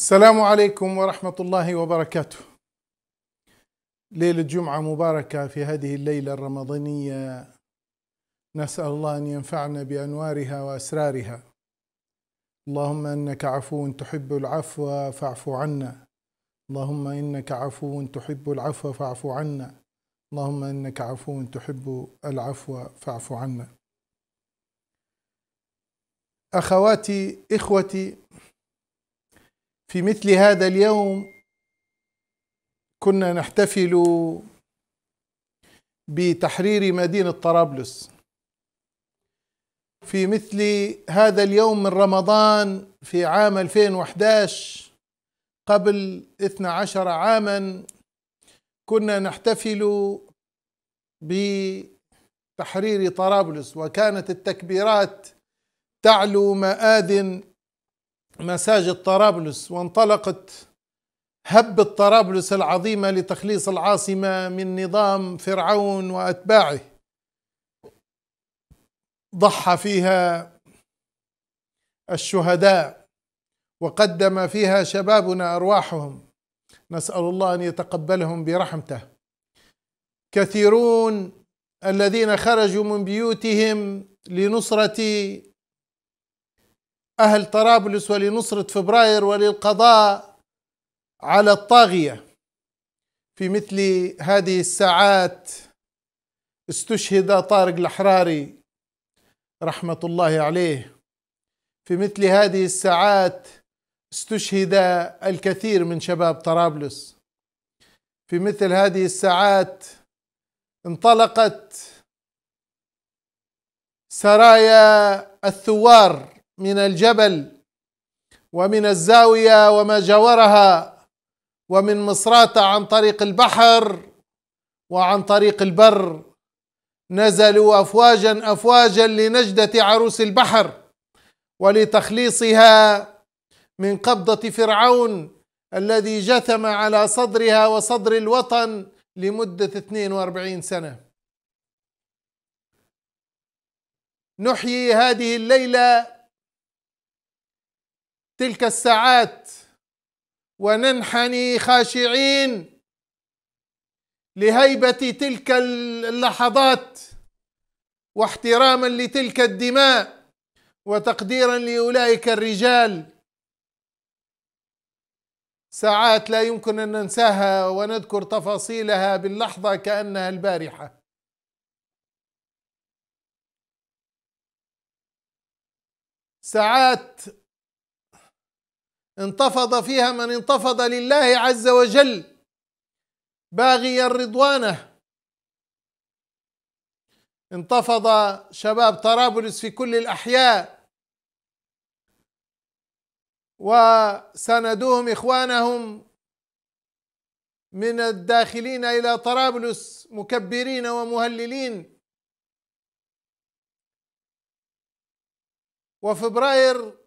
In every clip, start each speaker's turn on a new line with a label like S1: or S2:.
S1: السلام عليكم ورحمة الله وبركاته. ليلة جمعة مباركة في هذه الليلة الرمضانية نسأل الله أن ينفعنا بأنوارها وأسرارها. اللهم إنك عفو تحب العفو فاعف عنا. اللهم إنك عفو تحب العفو فاعف عنا. اللهم إنك عفو تحب العفو فاعف عنا. أخواتي إخوتي في مثل هذا اليوم كنا نحتفل بتحرير مدينة طرابلس في مثل هذا اليوم من رمضان في عام 2011 قبل 12 عاما كنا نحتفل بتحرير طرابلس وكانت التكبيرات تعلو مآذن مساجد طرابلس وانطلقت هبة طرابلس العظيمة لتخليص العاصمة من نظام فرعون وأتباعه ضحى فيها الشهداء وقدم فيها شبابنا أرواحهم نسأل الله أن يتقبلهم برحمته كثيرون الذين خرجوا من بيوتهم لنصرة أهل طرابلس ولنصرة فبراير وللقضاء على الطاغية في مثل هذه الساعات استشهد طارق الأحراري رحمة الله عليه في مثل هذه الساعات استشهد الكثير من شباب طرابلس في مثل هذه الساعات انطلقت سرايا الثوار من الجبل ومن الزاوية وما جاورها ومن مصراتة عن طريق البحر وعن طريق البر نزلوا أفواجا أفواجا لنجدة عروس البحر ولتخليصها من قبضة فرعون الذي جثم على صدرها وصدر الوطن لمدة 42 سنة نحيي هذه الليلة تلك الساعات وننحني خاشعين لهيبه تلك اللحظات واحتراما لتلك الدماء وتقديرا لاولئك الرجال ساعات لا يمكن ان ننساها ونذكر تفاصيلها باللحظه كانها البارحه ساعات انتفض فيها من انتفض لله عز وجل باغيا رضوانه انتفض شباب طرابلس في كل الاحياء وسندوهم اخوانهم من الداخلين الى طرابلس مكبرين ومهللين وفبراير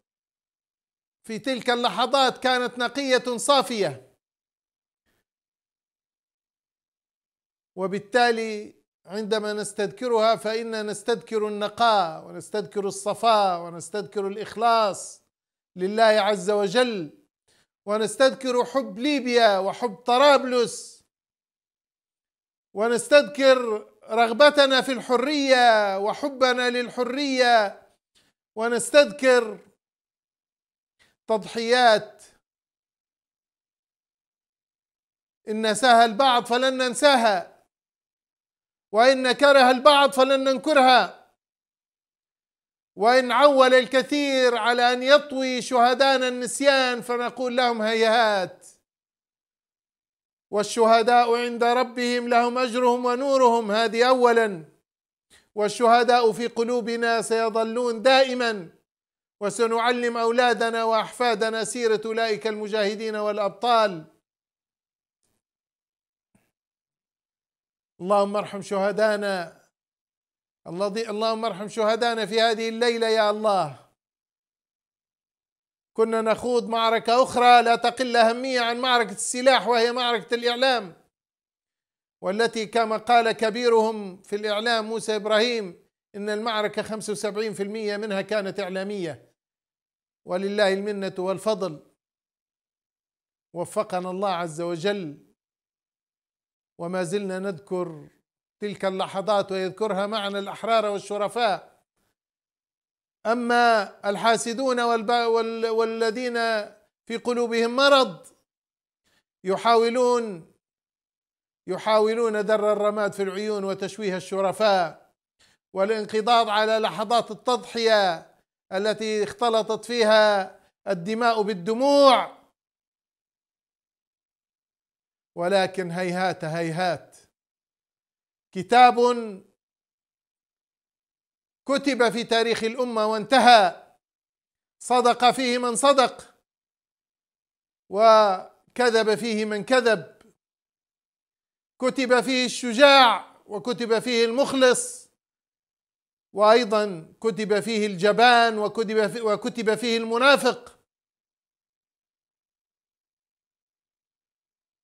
S1: في تلك اللحظات كانت نقيه صافيه وبالتالي عندما نستذكرها فإنا نستذكر النقاء ونستذكر الصفاء ونستذكر الإخلاص لله عز وجل ونستذكر حب ليبيا وحب طرابلس ونستذكر رغبتنا في الحرية وحبنا للحرية ونستذكر تضحيات إن نساها البعض فلن ننساها وإن كره البعض فلن ننكرها وإن عول الكثير على أن يطوي شهدانا النسيان فنقول لهم هيهات والشهداء عند ربهم لهم أجرهم ونورهم هذه أولا والشهداء في قلوبنا سيظلون دائما وسنعلم اولادنا واحفادنا سيره اولئك المجاهدين والابطال اللهم ارحم شهدانا اللهم ارحم شهدانا في هذه الليله يا الله كنا نخوض معركه اخرى لا تقل اهميه عن معركه السلاح وهي معركه الاعلام والتي كما قال كبيرهم في الاعلام موسى ابراهيم ان المعركه 75% منها كانت اعلاميه ولله المنه والفضل وفقنا الله عز وجل وما زلنا نذكر تلك اللحظات ويذكرها معنا الاحرار والشرفاء اما الحاسدون والذين في قلوبهم مرض يحاولون يحاولون در الرماد في العيون وتشويه الشرفاء والانقضاض على لحظات التضحيه التي اختلطت فيها الدماء بالدموع ولكن هيهات هيهات كتاب كتب في تاريخ الامه وانتهى صدق فيه من صدق وكذب فيه من كذب كتب فيه الشجاع وكتب فيه المخلص وايضا كتب فيه الجبان وكتب فيه, وكتب فيه المنافق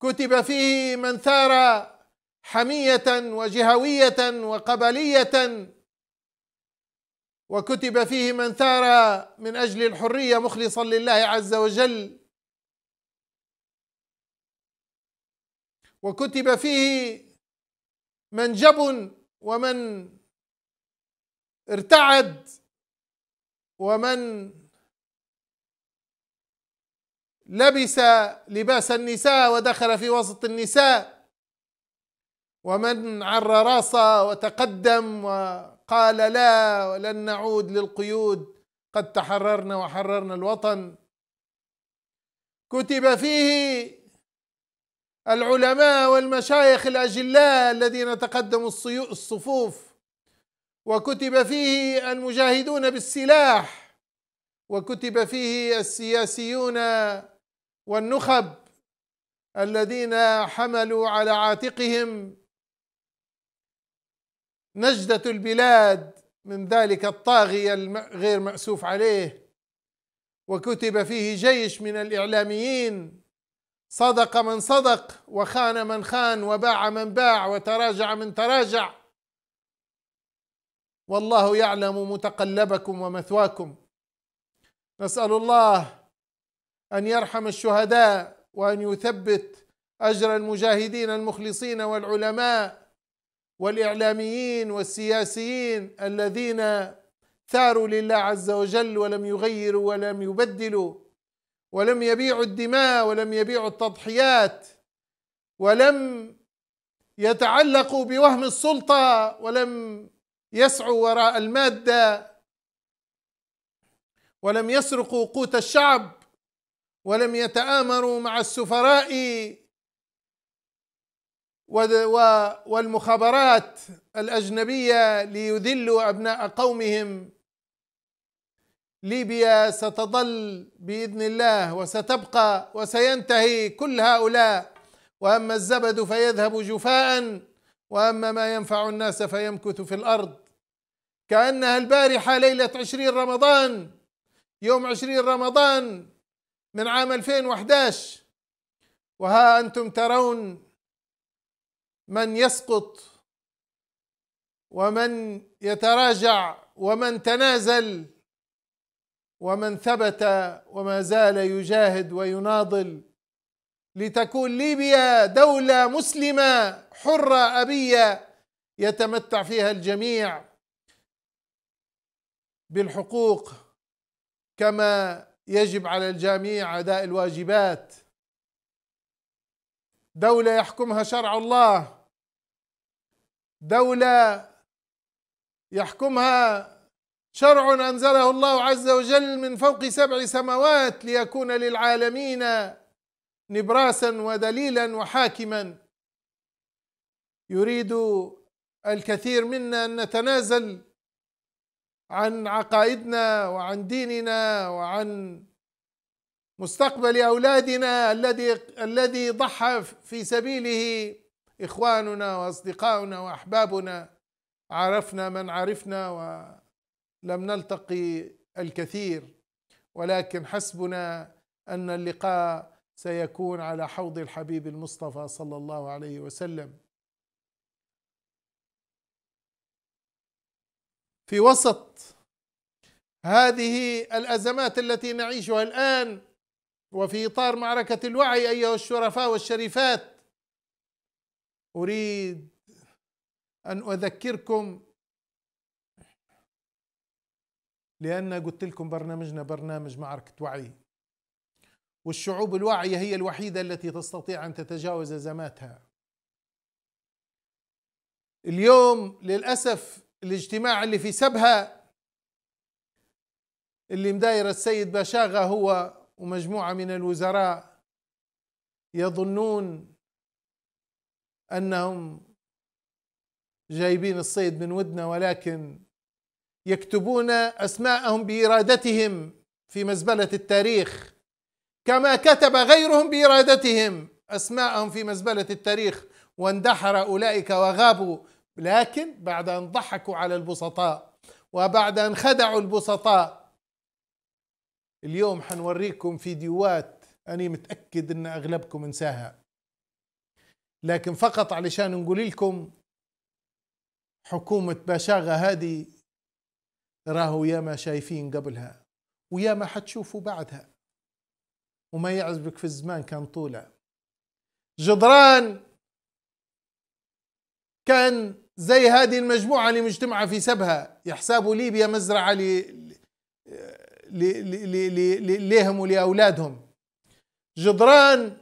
S1: كتب فيه من ثار حميه وجهويه وقبليه وكتب فيه من ثار من اجل الحريه مخلصا لله عز وجل وكتب فيه من جبن ومن ارتعد ومن لبس لباس النساء ودخل في وسط النساء ومن عر راسه وتقدم وقال لا ولن نعود للقيود قد تحررنا وحررنا الوطن كتب فيه العلماء والمشايخ الاجلاء الذين تقدموا الصفوف وكتب فيه المجاهدون بالسلاح وكتب فيه السياسيون والنخب الذين حملوا على عاتقهم نجدة البلاد من ذلك الطاغية الغير مأسوف عليه وكتب فيه جيش من الإعلاميين صدق من صدق وخان من خان وباع من باع وتراجع من تراجع والله يعلم متقلبكم ومثواكم نسال الله ان يرحم الشهداء وان يثبت اجر المجاهدين المخلصين والعلماء والاعلاميين والسياسيين الذين ثاروا لله عز وجل ولم يغيروا ولم يبدلوا ولم يبيعوا الدماء ولم يبيعوا التضحيات ولم يتعلقوا بوهم السلطه ولم يسعوا وراء المادة ولم يسرقوا قوت الشعب ولم يتآمروا مع السفراء والمخابرات الأجنبية ليذلوا أبناء قومهم ليبيا ستظل باذن الله وستبقى وسينتهي كل هؤلاء واما الزبد فيذهب جفاء واما ما ينفع الناس فيمكث في الارض كانها البارحه ليله عشرين رمضان يوم عشرين رمضان من عام 2011 وها انتم ترون من يسقط ومن يتراجع ومن تنازل ومن ثبت وما زال يجاهد ويناضل لتكون ليبيا دولة مسلمة حرة أبية يتمتع فيها الجميع بالحقوق كما يجب على الجميع أداء الواجبات دولة يحكمها شرع الله دولة يحكمها شرع أنزله الله عز وجل من فوق سبع سماوات ليكون للعالمين نبراسا ودليلا وحاكما يريد الكثير منا ان نتنازل عن عقائدنا وعن ديننا وعن مستقبل اولادنا الذي الذي ضحى في سبيله اخواننا واصدقاؤنا واحبابنا عرفنا من عرفنا ولم نلتقي الكثير ولكن حسبنا ان اللقاء سيكون على حوض الحبيب المصطفى صلى الله عليه وسلم في وسط هذه الازمات التي نعيشها الان وفي اطار معركه الوعي ايها الشرفاء والشريفات اريد ان اذكركم لان قلت لكم برنامجنا برنامج معركه وعي والشعوب الواعية هي الوحيدة التي تستطيع أن تتجاوز أزماتها اليوم للأسف الاجتماع اللي في سبها اللي مداير السيد باشاغة هو ومجموعة من الوزراء يظنون أنهم جايبين الصيد من ودنا ولكن يكتبون أسماءهم بإرادتهم في مزبلة التاريخ كما كتب غيرهم بإرادتهم أسماءهم في مزبلة التاريخ واندحر أولئك وغابوا لكن بعد أن ضحكوا على البسطاء وبعد أن خدعوا البسطاء اليوم حنوريكم فيديوهات أنا متأكد أن أغلبكم انساها لكن فقط علشان نقول لكم حكومة باشاغة هذه راهو ياما شايفين قبلها وياما حتشوفوا بعدها وما يعزبك في الزمان كان طوله جدران كان زي هذه المجموعة اللي مجتمعة في سبها يحسابوا ليبيا مزرعة ليهم ولأولادهم جدران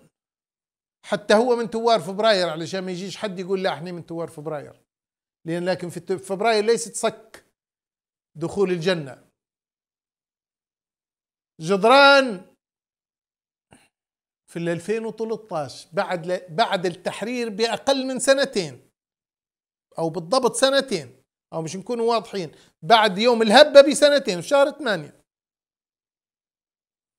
S1: حتى هو من توار فبراير علشان ما يجيش حد يقول لا احنا من توار فبراير لأن لكن في فبراير ليست صك دخول الجنة جدران في ال 2013 بعد بعد التحرير باقل من سنتين او بالضبط سنتين او مش نكون واضحين بعد يوم الهبه بسنتين في شهر 8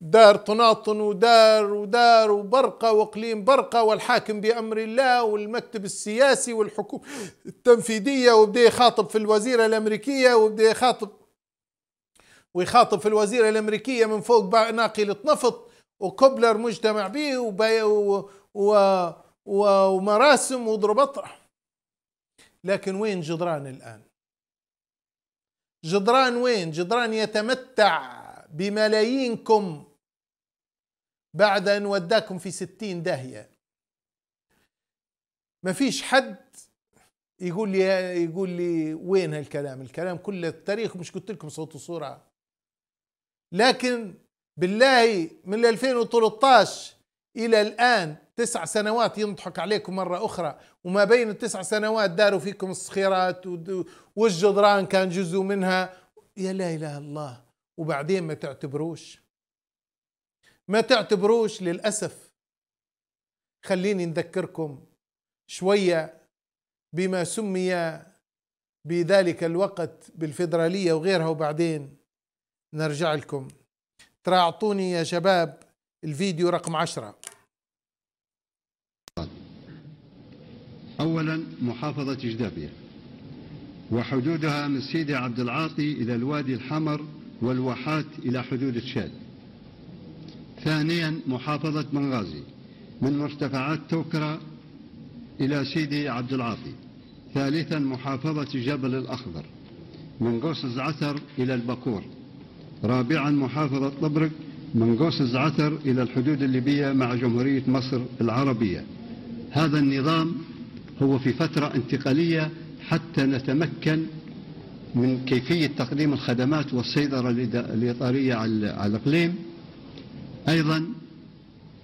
S1: دار طناطن ودار ودار وبرقة وإقليم برقة والحاكم بأمر الله والمكتب السياسي والحكومة التنفيذية وبدأ يخاطب في الوزيرة الأمريكية وبدأ يخاطب ويخاطب في الوزيرة الأمريكية من فوق ناقلة نفط وكوبلر مجتمع به و... و... ومراسم وضرب اطرح لكن وين جدران الآن جدران وين جدران يتمتع بملايينكم بعد أن وداكم في ستين داهية ما فيش حد يقول لي يقول لي وين هالكلام الكلام كله التاريخ مش قلت لكم صوت وصورة لكن بالله من 2013 إلى الآن تسع سنوات ينضحك عليكم مرة أخرى وما بين التسع سنوات داروا فيكم الصخيرات والجدران كان جزء منها يا لا إله الله وبعدين ما تعتبروش ما تعتبروش للأسف خليني نذكركم شوية بما سمي بذلك الوقت بالفيدرالية وغيرها وبعدين نرجع لكم ترى اعطوني يا شباب الفيديو رقم عشرة
S2: أولا محافظة جدابية وحدودها من سيدي عبد العاطي إلى الوادي الحمر والواحات إلى حدود الشاد ثانيا محافظة بنغازي من مرتفعات توكرة إلى سيدي عبد العاطي ثالثا محافظة جبل الأخضر من قوس الزعتر إلى البكور رابعا محافظة طبرق من قوس الزعتر إلى الحدود الليبية مع جمهورية مصر العربية هذا النظام هو في فترة انتقالية حتى نتمكن من كيفية تقديم الخدمات والسيطرة الإطارية على الإقليم أيضا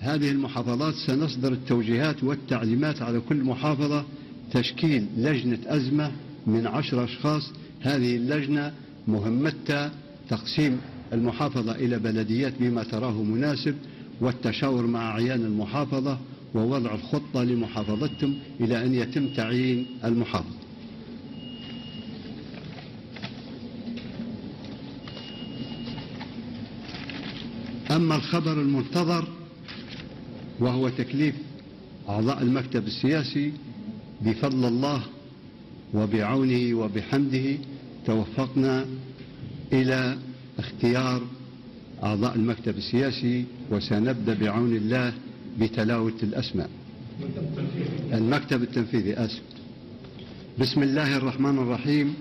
S2: هذه المحافظات سنصدر التوجيهات والتعليمات على كل محافظة تشكيل لجنة أزمة من عشر أشخاص هذه اللجنة مهمتها تقسيم المحافظة إلى بلديات بما تراه مناسب والتشاور مع أعيان المحافظة ووضع الخطة لمحافظتهم إلى أن يتم تعيين المحافظ أما الخبر المنتظر وهو تكليف أعضاء المكتب السياسي بفضل الله وبعونه وبحمده توفقنا إلى اختيار أعضاء المكتب السياسي وسنبدأ بعون الله بتلاوة الأسماء المكتب التنفيذي آسف بسم الله الرحمن الرحيم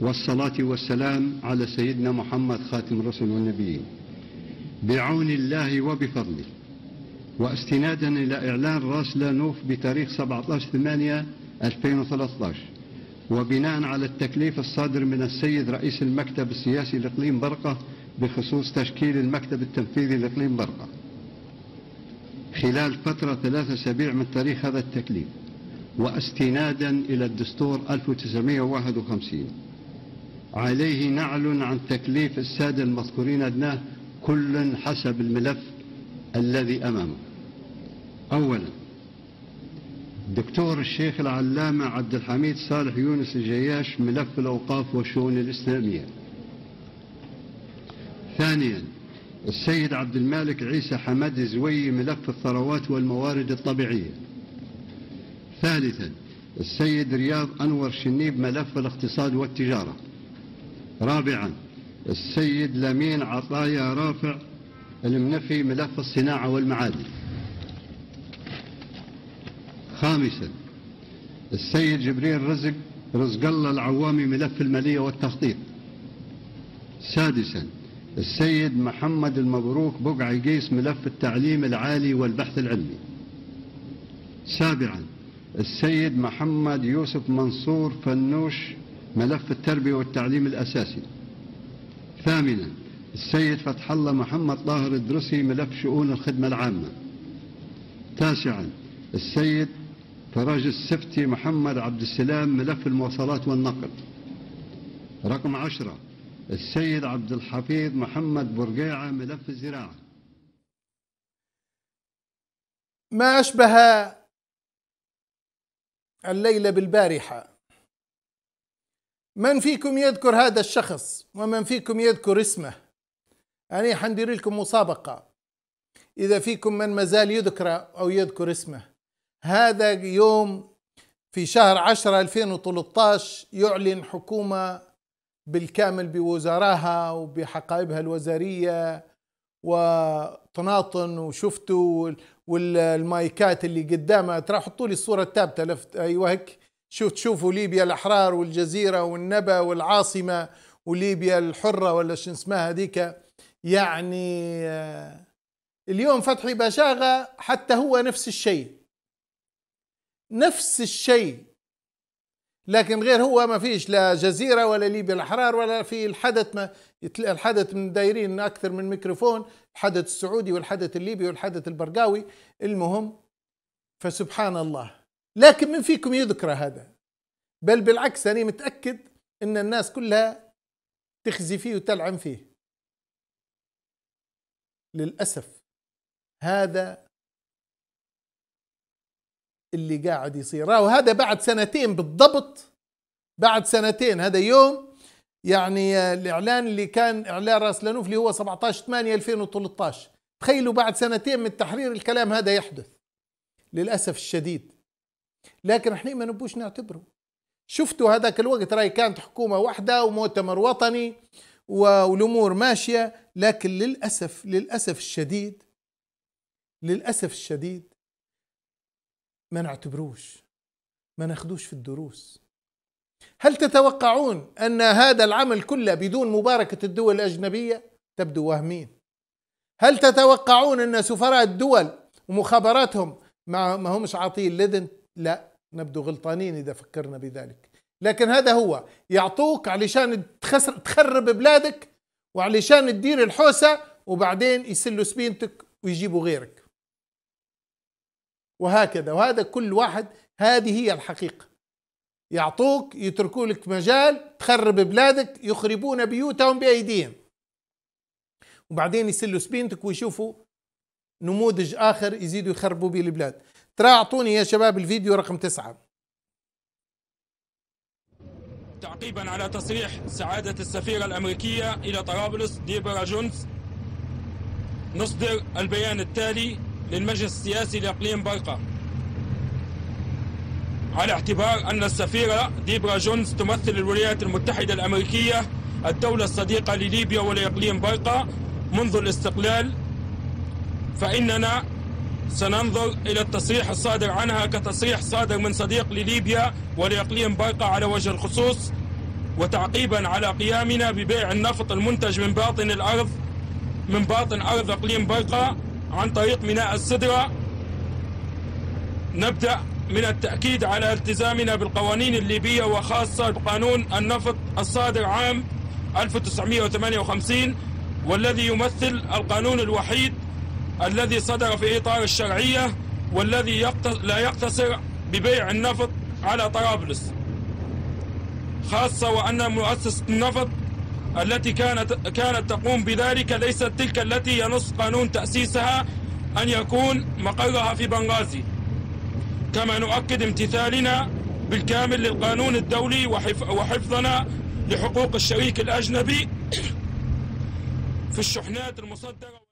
S2: والصلاة والسلام على سيدنا محمد خاتم الرسل والنبيين بعون الله وبفضله واستنادا إلى إعلان راس لانوف بتاريخ 17 8 2013 وبناء على التكليف الصادر من السيد رئيس المكتب السياسي لإقليم برقة بخصوص تشكيل المكتب التنفيذي لإقليم برقة خلال فترة ثلاثة أسابيع من تاريخ هذا التكليف واستنادا إلى الدستور 1951 عليه نعلن عن تكليف السادة المذكورين أدناه كل حسب الملف الذي أمامه أولا دكتور الشيخ العلامة عبد الحميد صالح يونس الجياش ملف الأوقاف والشؤون الإسلامية ثانيا السيد عبد المالك عيسى حمد زوي ملف الثروات والموارد الطبيعية ثالثا السيد رياض أنور شنيب ملف الاقتصاد والتجارة رابعا السيد لمين عطايا رافع المنفي ملف الصناعة والمعادن خامسا السيد جبريل رزق رزق الله العوامي ملف المالية والتخطيط سادسا السيد محمد المبروك بقع قيس ملف التعليم العالي والبحث العلمي سابعا السيد محمد يوسف منصور فنوش ملف التربية والتعليم الأساسي ثامنا السيد فتح الله محمد طاهر الدرسي ملف شؤون الخدمة العامة تاسعا السيد فرج السفتي محمد عبد السلام ملف المواصلات والنقل رقم عشرة السيد عبد الحفيظ محمد برقيعة ملف الزراعة ما أشبه
S1: الليلة بالبارحة من فيكم يذكر هذا الشخص ومن فيكم يذكر اسمه أنا حندير لكم مسابقة إذا فيكم من مازال يذكر أو يذكر اسمه هذا يوم في شهر 10 2013 يعلن حكومة بالكامل بوزارها وبحقائبها الوزارية وطناطن وشفتوا والمايكات اللي قدامها ترى حطوا لي الصورة الثابتة لفت أيوه هيك شوف تشوفوا ليبيا الأحرار والجزيرة والنبا والعاصمة وليبيا الحرة ولا شو اسمها هذيك يعني آه، اليوم فتحي بشاغة حتى هو نفس الشيء نفس الشيء لكن غير هو ما فيش لا جزيرة ولا ليبيا الأحرار ولا في الحدث ما الحدث من دايرين أكثر من ميكروفون الحدث السعودي والحدث الليبي والحدث البرقاوي المهم فسبحان الله لكن من فيكم يذكر هذا بل بالعكس أنا متأكد أن الناس كلها تخزي فيه وتلعن فيه للأسف هذا اللي قاعد يصير وهذا بعد سنتين بالضبط بعد سنتين هذا يوم يعني آه، الاعلان اللي كان اعلان راس لانوف اللي هو 17 8 2013 تخيلوا بعد سنتين من تحرير الكلام هذا يحدث للاسف الشديد لكن احنا ما نبوش نعتبره شفتوا هذاك الوقت راي كانت حكومه واحده ومؤتمر وطني والامور ماشيه لكن للاسف للاسف الشديد للاسف الشديد ما نعتبروش ما ناخدوش في الدروس هل تتوقعون أن هذا العمل كله بدون مباركة الدول الأجنبية تبدو وهمين هل تتوقعون أن سفراء الدول ومخابراتهم ما همش عاطين لذن لا نبدو غلطانين إذا فكرنا بذلك لكن هذا هو يعطوك علشان تخرب بلادك وعلشان تدير الحوسة وبعدين يسلوا سبينتك ويجيبوا غيرك وهكذا وهذا كل واحد هذه هي الحقيقة يعطوك يتركوا لك مجال تخرب بلادك يخربون بيوتهم بأيديهم وبعدين يسلوا سبينتك ويشوفوا نموذج آخر يزيدوا يخربوا به البلاد ترى أعطوني يا شباب الفيديو رقم تسعة
S3: تعقيبا على تصريح سعادة السفيرة الأمريكية إلى طرابلس ديبرا جونز نصدر البيان التالي للمجلس السياسي لإقليم برقة على اعتبار أن السفيرة ديبرا جونز تمثل الولايات المتحدة الأمريكية الدولة الصديقة لليبيا ولإقليم برقة منذ الاستقلال فإننا سننظر إلى التصريح الصادر عنها كتصريح صادر من صديق لليبيا ولإقليم برقة على وجه الخصوص وتعقيبا على قيامنا ببيع النفط المنتج من باطن الأرض من باطن أرض إقليم برقة عن طريق ميناء السدرة نبدأ من التأكيد على التزامنا بالقوانين الليبية وخاصة بقانون النفط الصادر عام 1958 والذي يمثل القانون الوحيد الذي صدر في إطار الشرعية والذي لا يقتصر ببيع النفط على طرابلس خاصة وأن مؤسسة النفط التي كانت كانت تقوم بذلك ليست تلك التي ينص قانون تأسيسها أن يكون مقرها في بنغازي كما نؤكد امتثالنا بالكامل للقانون الدولي وحفظنا لحقوق الشريك الأجنبي في الشحنات المصدرة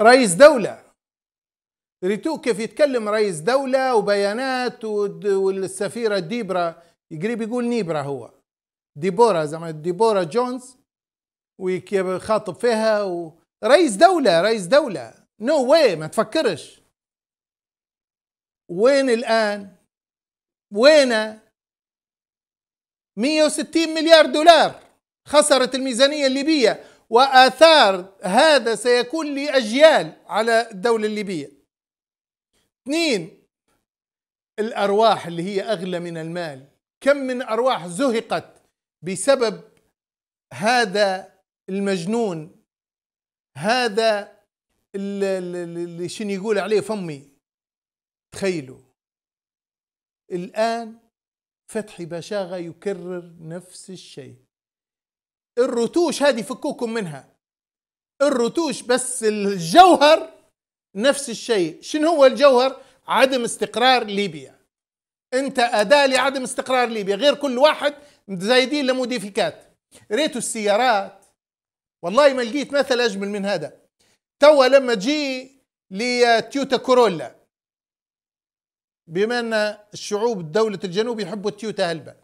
S1: رئيس دولة ريتو كيف يتكلم رئيس دولة وبيانات والسفيرة ديبرا يقريب يقول نيبرا هو ديبورا زعما ديبورا جونز ويخاطب فيها و... رئيس دولة رئيس دولة نو no واي ما تفكرش وين الآن وين 160 مليار دولار خسرت الميزانية الليبية وآثار هذا سيكون لأجيال على الدولة الليبية اثنين الأرواح اللي هي أغلى من المال كم من أرواح زهقت بسبب هذا المجنون هذا اللي شنو يقول عليه فمي تخيلوا الآن فتحي بشاغة يكرر نفس الشيء الرتوش هذه فكوكم منها الرتوش بس الجوهر نفس الشيء شنو هو الجوهر عدم استقرار ليبيا انت اداة لعدم استقرار ليبيا غير كل واحد زايدين لموديفيكات ريتو السيارات والله ما لقيت مثل اجمل من هذا توا لما جي لتيوتا كورولا بما ان الشعوب دولة الجنوب يحبوا التيوتا هلبا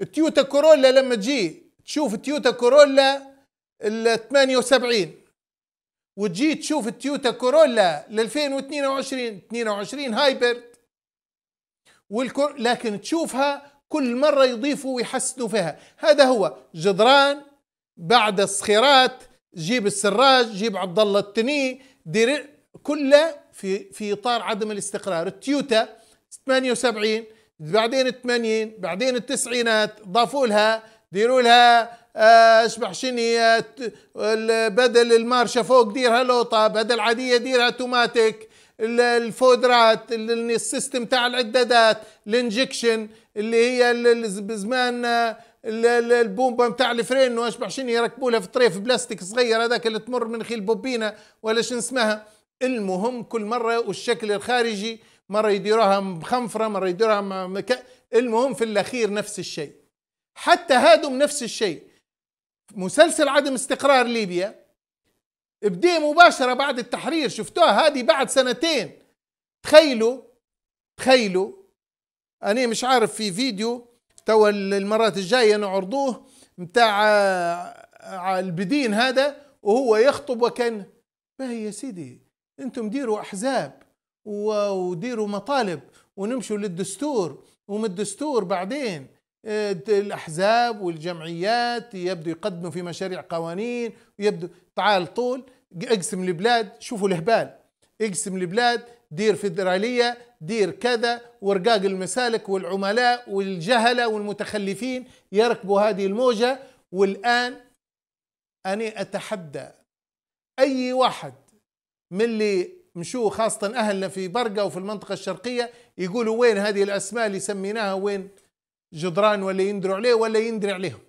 S1: التيوتا كورولا لما تجي تشوف التيوتا كورولا ال 78 وتجي تشوف التيوتا كورولا ل 2022 22 هايبرد والكور... لكن تشوفها كل مرة يضيفوا ويحسنوا فيها هذا هو جدران بعد الصخيرات جيب السراج جيب عبد الله التني دير كله في في اطار عدم الاستقرار التويوتا 78 بعدين 80 بعدين التسعينات ضافوا لها ديروا لها آه، اشبح شني بدل المارشة فوق ديرها لوطة بدل عادية ديرها اوتوماتيك الفودرات السيستم تاع العدادات الانجكشن اللي هي بزمان آه، البومبا نتاع الفرين واش شنو يركبوا لها في طريف بلاستيك صغير هذاك اللي تمر من خلال بوبينه ولا شنو اسمها المهم كل مره والشكل الخارجي مره يديروها بخنفره مره يديروها مك... المهم في الاخير نفس الشيء حتى هادم نفس الشيء مسلسل عدم استقرار ليبيا بدي مباشره بعد التحرير شفتوها هذه بعد سنتين تخيلوا تخيلوا انا مش عارف في فيديو تو المرات الجايه نعرضوه نتاع آه، آه، البدين هذا وهو يخطب وكان باهي يا سيدي انتم ديروا احزاب وديروا مطالب ونمشوا للدستور ومن الدستور بعدين آه، الاحزاب والجمعيات يبدو يقدموا في مشاريع قوانين ويبدو تعال طول اقسم البلاد شوفوا الهبال اقسم البلاد دير فيدرالية دير كذا ورقاق المسالك والعملاء والجهلة والمتخلفين يركبوا هذه الموجة والآن أنا أتحدى أي واحد من اللي مشوا خاصة أهلنا في برقة وفي المنطقة الشرقية يقولوا وين هذه الأسماء اللي سميناها وين جدران ولا يندروا عليه ولا يندري عليهم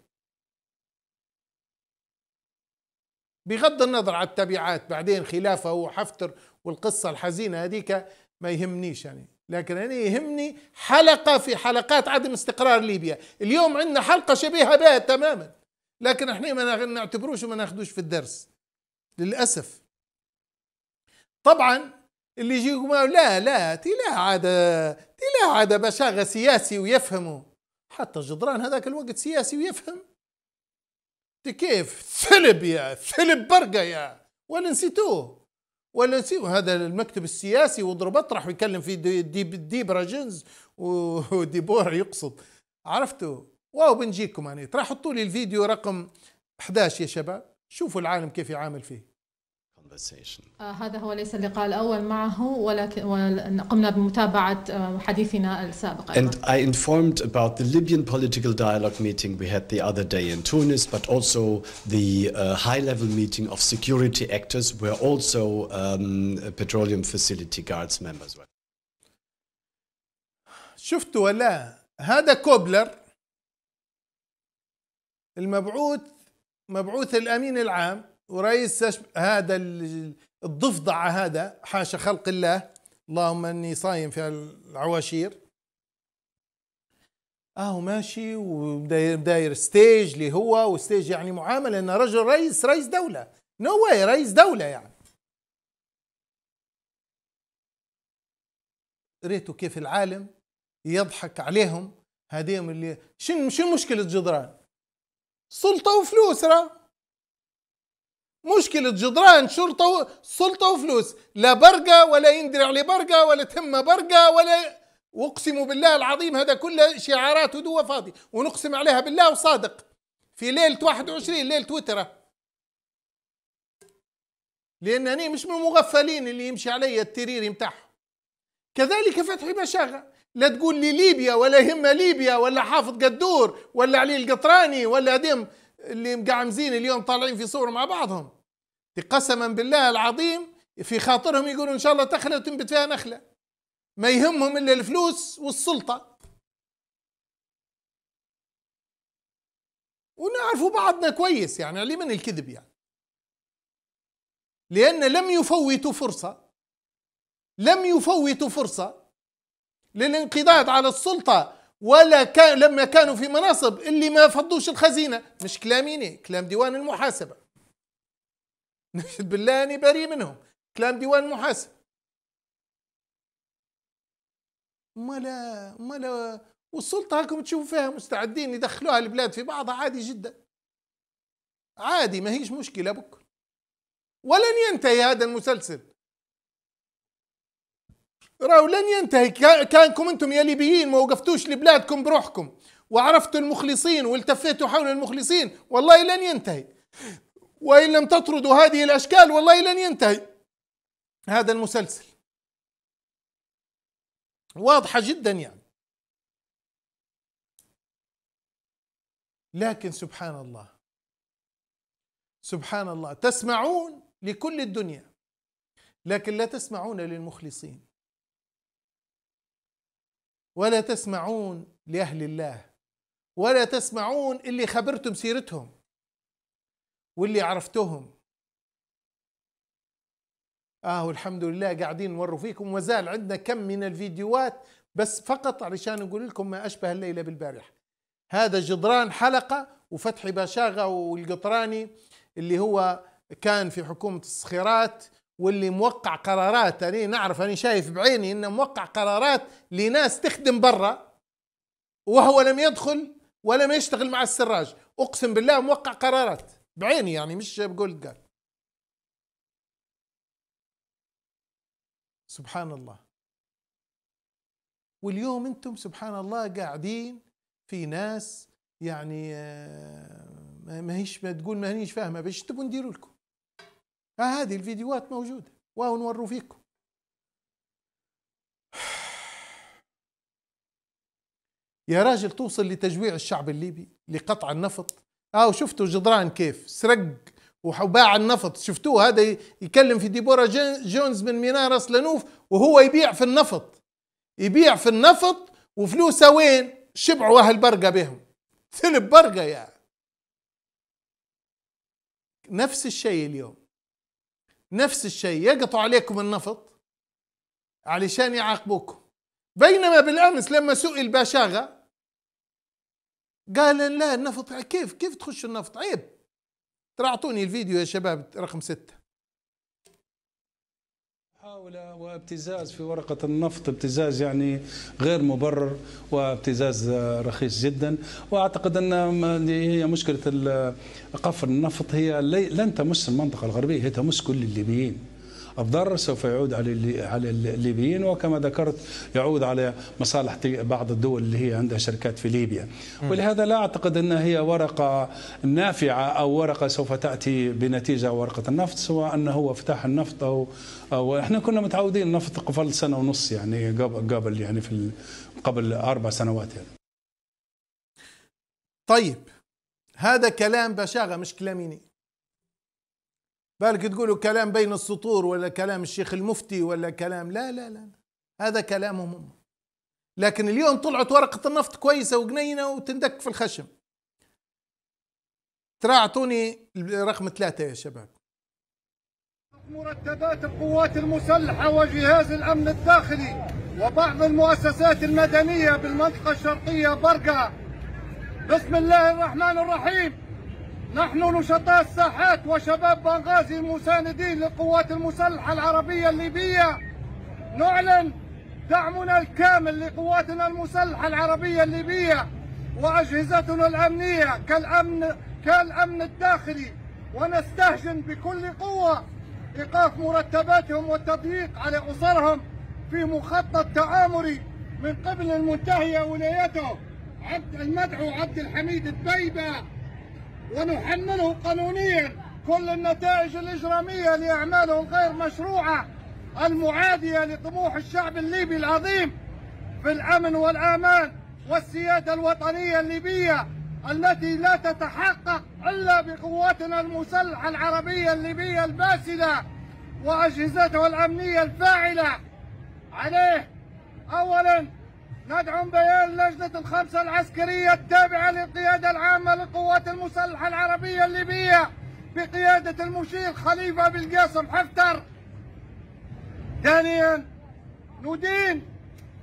S1: بغض النظر على التبعات بعدين خلافه وحفتر والقصه الحزينه هذيك ما يهمنيش يعني لكن انا يهمني حلقه في حلقات عدم استقرار ليبيا اليوم عندنا حلقه شبيهه بها تماما لكن احنا ما نعتبروش وما ناخدوش في الدرس للاسف طبعا اللي يجيكم لا لا تي لا عادة تي لا عادة بشاغة سياسي ويفهموا حتى جدران هذاك الوقت سياسي ويفهم تي كيف ثلب يا ثلب برقة يا ولا نسيتوه ولا نسيب هذا المكتب السياسي وضرب اطرح ويكلم في ديب دي, وديبور يقصد عرفتوا واو بنجيكم يعني ترى حطوا لي الفيديو رقم 11 يا شباب شوفوا العالم كيف يعامل فيه conversation.
S4: هذا هو ليس اللقاء الأول معه ولكن قمنا بمتابعة حديثنا
S2: السابق. And
S4: I informed about the Libyan political dialogue meeting we had the other day in Tunis, but also the uh, high-level meeting of security actors where also um, petroleum facility guards members were.
S1: شفتوا ولا هذا كوبلر المبعوث مبعوث الأمين العام ورئيس هذا الضفدع هذا حاشا خلق الله اللهم اني صايم في العواشير اهو ماشي وداير ستيج اللي هو وستيج يعني معامله انه رجل رئيس رئيس دوله نو no واي رئيس دوله يعني ريته كيف العالم يضحك عليهم هذيهم اللي شنو شنو مشكله جدران سلطه وفلوس راه مشكلة جدران شرطة و... سلطة وفلوس لا برقة ولا يندرع لبرقة ولا تم برقة ولا واقسم بالله العظيم هذا كله شعارات ودوة فاضي ونقسم عليها بالله وصادق في ليلة 21 ليلة وترة لأنني مش من المغفلين اللي يمشي علي التريري متاح كذلك فتحي مشاغة لا تقول لي ليبيا ولا هم ليبيا ولا حافظ قدور ولا علي القطراني ولا دم اللي مقعمزين اليوم طالعين في صور مع بعضهم قسما بالله العظيم في خاطرهم يقولوا ان شاء الله تخله وتنبت فيها نخله ما يهمهم الا الفلوس والسلطه ونعرفوا بعضنا كويس يعني علي من الكذب يعني لأن لم يفوتوا فرصة لم يفوتوا فرصة للانقضاض على السلطة ولا كان لما كانوا في مناصب اللي ما فضوش الخزينه مش كلاميني كلام ديوان المحاسبه نشهد بالله اني بريء منهم كلام ديوان المحاسبه مالا مالا والسلطه هاكم تشوفوا فيها مستعدين يدخلوها البلاد في بعضها عادي جدا عادي ما هيش مشكله بكره ولن ينتهي هذا المسلسل راهو لن ينتهي كانكم انتم يا ليبيين ما وقفتوش لبلادكم بروحكم وعرفتوا المخلصين والتفيتوا حول المخلصين والله لن ينتهي وان لم تطردوا هذه الاشكال والله لن ينتهي هذا المسلسل واضحه جدا يعني لكن سبحان الله سبحان الله تسمعون لكل الدنيا لكن لا تسمعون للمخلصين ولا تسمعون لأهل الله ولا تسمعون اللي خبرتم سيرتهم واللي عرفتهم اه والحمد لله قاعدين نوروا فيكم وزال عندنا كم من الفيديوهات بس فقط علشان نقول لكم ما اشبه الليله بالبارحه هذا جدران حلقه وفتحي باشاغه والقطراني اللي هو كان في حكومه الصخيرات واللي موقع قرارات أنا نعرف أنا شايف بعيني أنه موقع قرارات لناس تخدم برا وهو لم يدخل ولم يشتغل مع السراج أقسم بالله موقع قرارات بعيني يعني مش بقول قال سبحان الله واليوم انتم سبحان الله قاعدين في ناس يعني آه، ما هيش ما تقول ما هنيش فاهمه باش تبون نديروا لكم هذه الفيديوهات موجودة ونوروا فيكم يا راجل توصل لتجويع الشعب الليبي لقطع النفط اه شفتوا جدران كيف سرق وباع النفط شفتوه هذا يكلم في ديبورا جونز من ميناء راس لنوف وهو يبيع في النفط يبيع في النفط وفلوسه وين شبعوا اهل برقه بهم ثلب برقه يا يعني. نفس الشيء اليوم نفس الشيء يقطعوا عليكم النفط علشان يعاقبوكم بينما بالامس لما سئل باشاغا قال لا النفط كيف كيف تخشوا النفط عيب ترى اعطوني الفيديو يا شباب رقم ستة
S5: محاولة وابتزاز في ورقة النفط ابتزاز يعني غير مبرر وابتزاز رخيص جدا وأعتقد أن هي مشكلة قفر النفط هي لن تمس المنطقة الغربية هي تمس كل الليبيين الضرر سوف يعود على على الليبيين وكما ذكرت يعود على مصالح بعض الدول اللي هي عندها شركات في ليبيا ولهذا لا اعتقد انها هي ورقه نافعه او ورقه سوف تاتي بنتيجه ورقه النفط سواء انه هو افتتاح النفط او او احنا كنا متعودين النفط قبل سنه ونص يعني قبل يعني في قبل اربع سنوات يعني. طيب هذا كلام
S1: بشاغه مش كلاميني بالك تقولوا كلام بين السطور ولا كلام الشيخ المفتي ولا كلام لا لا لا هذا كلامهم هم لكن اليوم طلعت ورقة النفط كويسة وجنينة وتندك في الخشم ترى اعطوني
S6: رقم ثلاثة يا شباب مرتبات القوات المسلحة وجهاز الأمن الداخلي وبعض المؤسسات المدنية بالمنطقة الشرقية برقة بسم الله الرحمن الرحيم نحن نشطاء الساحات وشباب بنغازي المساندين للقوات المسلحة العربية الليبية نعلن دعمنا الكامل لقواتنا المسلحة العربية الليبية وأجهزتنا الأمنية كالأمن, كالأمن الداخلي ونستهجن بكل قوة إيقاف مرتباتهم والتضييق على أسرهم في مخطط تآمري من قبل المنتهية ولايته عبد المدعو عبد الحميد الدبيبه ونحمله قانونيا كل النتائج الإجرامية لأعماله الغير مشروعة المعادية لطموح الشعب الليبي العظيم في الأمن والآمان والسيادة الوطنية الليبية التي لا تتحقق إلا بقواتنا المسلحة العربية الليبية الباسلة وأجهزتها الأمنية الفاعلة عليه أولاً ندعم بيان لجنة الخمسة العسكرية التابعة للقيادة العامة للقوات المسلحة العربية الليبية بقيادة المشير خليفة بن قاسم حفتر. ثانيا ندين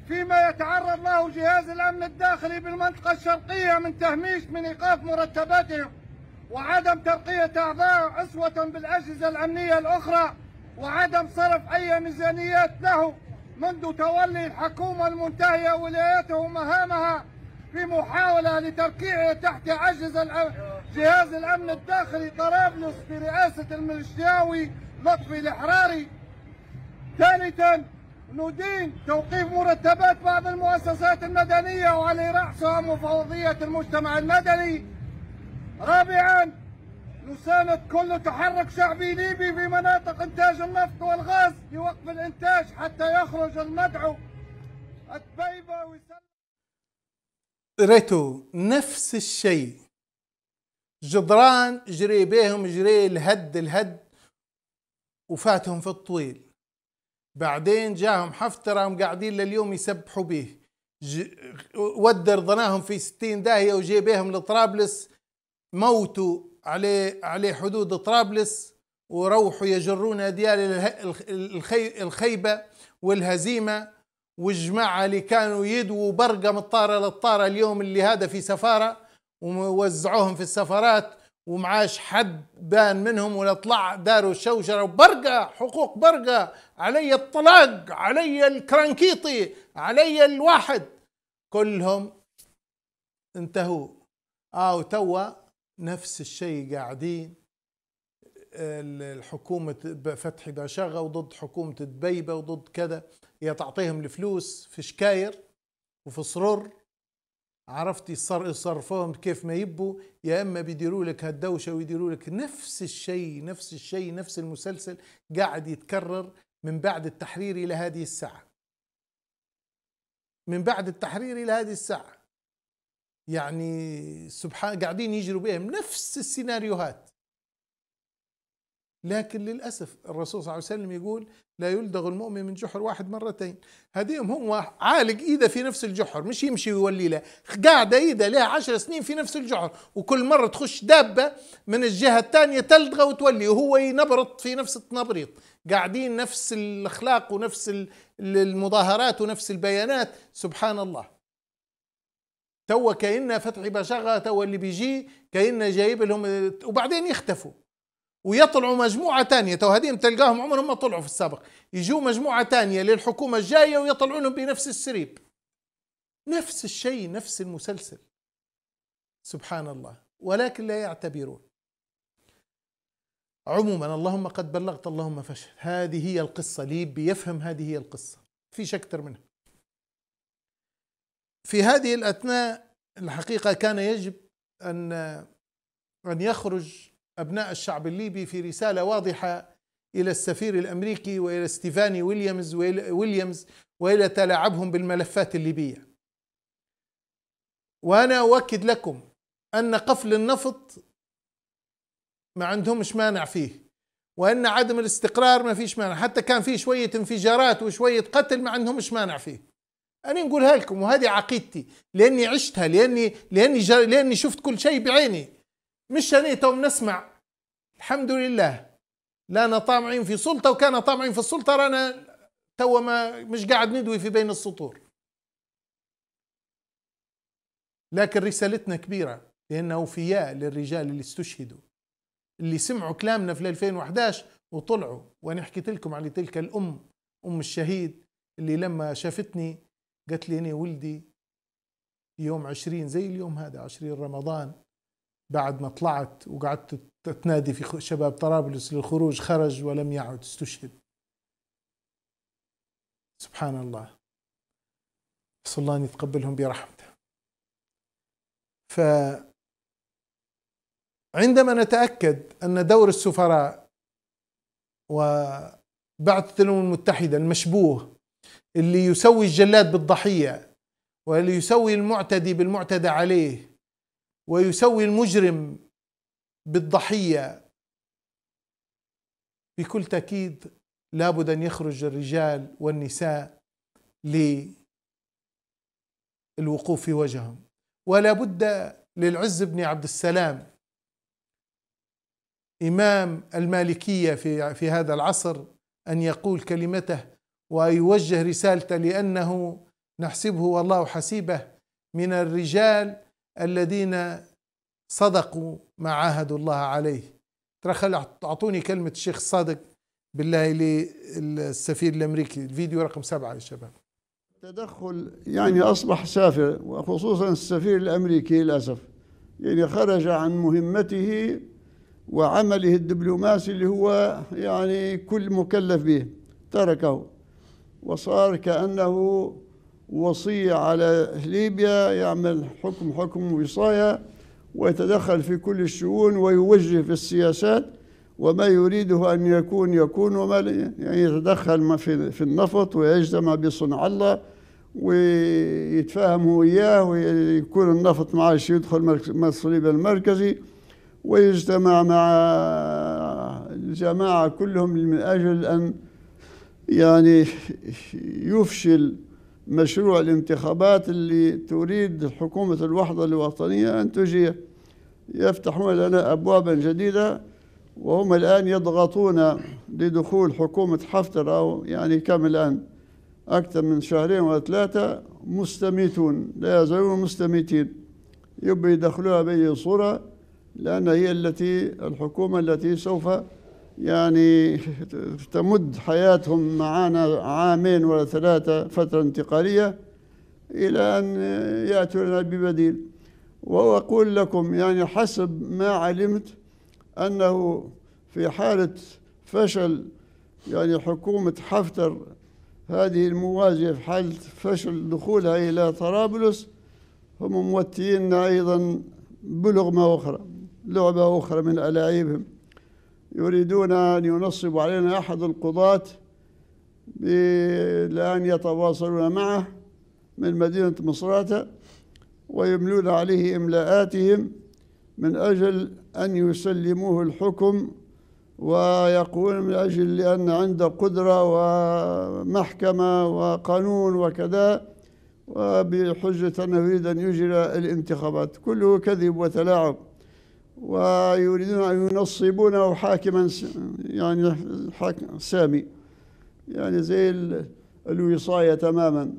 S6: فيما يتعرض له جهاز الأمن الداخلي بالمنطقة الشرقية من تهميش من إيقاف مرتباتهم وعدم ترقية أعضاء أسوة بالأجهزة الأمنية الأخرى وعدم صرف أي ميزانيات له منذ تولي الحكومة المنتهية ولايته مهامها في محاولة لتركيعه تحت عجز جهاز الأمن الداخلي طرابلس برئاسة الملشياوي لطفي الحراري ثالثا ندين توقيف مرتبات بعض المؤسسات المدنية وعلى رأسها مفوضية المجتمع المدني رابعا نساند كل تحرك شعبي ليبي في مناطق إنتاج النفط والغاز لوقف الإنتاج حتى يخرج المدعو الدبيبه ويسلم
S1: ريتو نفس الشيء جدران جري بيهم جري الهد الهد وفاتهم في الطويل بعدين جاهم حفترة هم قاعدين لليوم يسبحوا به ودر ضناهم في ستين داهية وجي بيهم لطرابلس موتوا عليه عليه حدود طرابلس وروحوا يجرون أديال الخيبة والهزيمة والجماعة اللي كانوا يدووا برقة من الطارة للطارة اليوم اللي هذا في سفارة ووزعوهم في السفارات ومعاش حد بان منهم ولا طلع داروا شوشره برقه حقوق برقه علي الطلاق علي الكرنكيطي علي الواحد كلهم انتهوا اه وتوا نفس الشيء قاعدين الحكومة فتحي باشاغة وضد حكومة دبيبة وضد كذا هي تعطيهم الفلوس في شكاير وفي صرور عرفتي يصرفوهم كيف ما يبوا يا اما بيديروا لك هالدوشه ويديروا لك نفس الشيء نفس الشيء نفس المسلسل قاعد يتكرر من بعد التحرير الى هذه الساعه من بعد التحرير الى هذه الساعه يعني سبحان قاعدين يجروا بهم نفس السيناريوهات لكن للأسف الرسول صلى الله عليه وسلم يقول لا يلدغ المؤمن من جحر واحد مرتين هديهم هو عالق إيده في نفس الجحر مش يمشي ويولي له قاعدة إيده لها عشر سنين في نفس الجحر وكل مرة تخش دابة من الجهة الثانية تلدغ وتولي وهو ينبرط في نفس التنبريط قاعدين نفس الأخلاق ونفس المظاهرات ونفس البيانات سبحان الله تو كأن فتحي بشغة تو اللي بيجي كأن جايب لهم وبعدين يختفوا ويطلعوا مجموعة تانية تو هذيم تلقاهم عمرهم ما طلعوا في السابق يجوا مجموعة تانية للحكومة الجاية ويطلعوا لهم بنفس السريب نفس الشيء نفس المسلسل سبحان الله ولكن لا يعتبرون عموما اللهم قد بلغت اللهم فشل هذه هي القصة ليبي بيفهم هذه هي القصة فيش أكثر منها في هذه الأثناء الحقيقة كان يجب أن أن يخرج أبناء الشعب الليبي في رسالة واضحة إلى السفير الأمريكي وإلى ستيفاني ويليامز ويليامز وإلى تلاعبهم بالملفات الليبية وأنا أؤكد لكم أن قفل النفط ما عندهمش مانع فيه وأن عدم الاستقرار ما فيش مانع حتى كان فيه شوية انفجارات وشوية قتل ما عندهمش مانع فيه انا نقولها لكم وهذه عقيدتي لاني عشتها لاني لاني لاني شفت كل شيء بعيني مش انا تو نسمع الحمد لله لا طامعين في سلطه وكان طامعين في السلطه رانا تو ما مش قاعد ندوي في بين السطور لكن رسالتنا كبيره لانه اوفياء للرجال اللي استشهدوا اللي سمعوا كلامنا في 2011 وطلعوا وانا حكيت لكم على تلك الام ام الشهيد اللي لما شافتني قالت لي أنا ولدي يوم عشرين زي اليوم هذا عشرين رمضان بعد ما طلعت وقعدت تنادي في شباب طرابلس للخروج خرج ولم يعد استشهد سبحان الله أسأل الله أن يتقبلهم برحمته ف عندما نتأكد أن دور السفراء وبعثة الأمم المتحدة المشبوه اللي يسوي الجلاد بالضحية واللي يسوي المعتدي بالمعتدى عليه ويسوي المجرم بالضحية بكل تأكيد لابد أن يخرج الرجال والنساء للوقوف في وجههم ولا بد للعز بن عبد السلام إمام المالكية في, في هذا العصر أن يقول كلمته ويوجه رسالته لأنه نحسبه والله حسيبه من الرجال الذين صدقوا ما عاهدوا الله عليه ترى أعطوني كلمة الشيخ الصادق بالله للسفير الأمريكي الفيديو رقم سبعة يا شباب
S7: التدخل يعني أصبح سافر وخصوصا السفير الأمريكي للأسف يعني خرج عن مهمته وعمله الدبلوماسي اللي هو يعني كل مكلف به تركه وصار كأنه وصي على ليبيا يعمل حكم حكم وصاية ويتدخل في كل الشؤون ويوجه في السياسات وما يريده أن يكون يكون وما يعني يتدخل في النفط ويجتمع بصنع الله ويتفاهم إياه ويكون النفط معاش يدخل الصليب المركزي ويجتمع مع الجماعة كلهم من أجل أن يعني يفشل مشروع الانتخابات اللي تريد حكومة الوحدة الوطنية أن تجي يفتحون لنا أبوابا جديدة وهم الآن يضغطون لدخول حكومة حفتر أو يعني كم الآن أكثر من شهرين وثلاثة مستميتون لا يزالون مستميتين يبي يدخلوها بأي صورة لأن هي التي الحكومة التي سوف يعني تمد حياتهم معنا عامين ولا ثلاثة فترة انتقالية إلى أن يأتوا لنا ببديل وأقول لكم يعني حسب ما علمت أنه في حالة فشل يعني حكومة حفتر هذه المواجهة في حالة فشل دخولها إلى طرابلس هم موتيين أيضا بلغمة أخرى لعبة أخرى من ألاعيبهم يريدون أن ينصبوا علينا أحد القضاة لأن يتواصلون معه من مدينة مصراتة ويملون عليه إملاءاتهم من أجل أن يسلموه الحكم ويقول من أجل لأن عنده قدرة ومحكمة وقانون وكذا وبحجة أنه يريد أن يجري الانتخابات كله كذب وتلاعب ويريدون أن ينصبونه حاكما يعني حاكم سامي يعني زي الوصاية تماما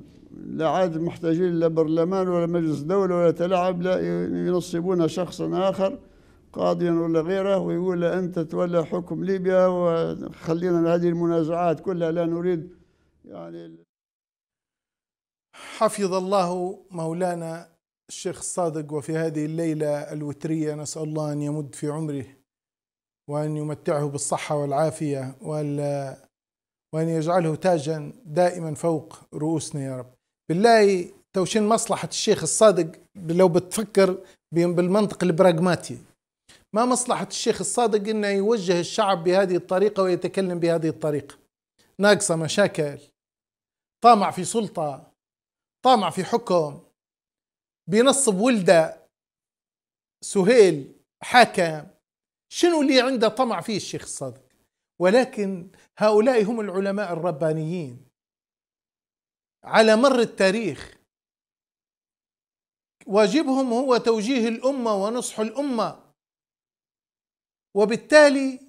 S7: لا عاد محتاجين لا برلمان ولا مجلس دولة ولا تلعب لا ينصبون شخصا آخر قاضيا ولا غيره ويقول أنت تولى حكم ليبيا وخلينا هذه المنازعات كلها لا نريد يعني حفظ الله مولانا
S1: الشيخ الصادق وفي هذه الليلة الوترية نسأل الله أن يمد في عمره وأن يمتعه بالصحة والعافية وأن يجعله تاجا دائما فوق رؤوسنا يا رب بالله توشين مصلحة الشيخ الصادق لو بتفكر بالمنطق البراغماتي ما مصلحة الشيخ الصادق أنه يوجه الشعب بهذه الطريقة ويتكلم بهذه الطريقة ناقصة مشاكل طامع في سلطة طامع في حكم بينصب ولده سهيل حكم شنو اللي عنده طمع فيه الشيخ الصادق ولكن هؤلاء هم العلماء الربانيين على مر التاريخ واجبهم هو توجيه الامه ونصح الامه وبالتالي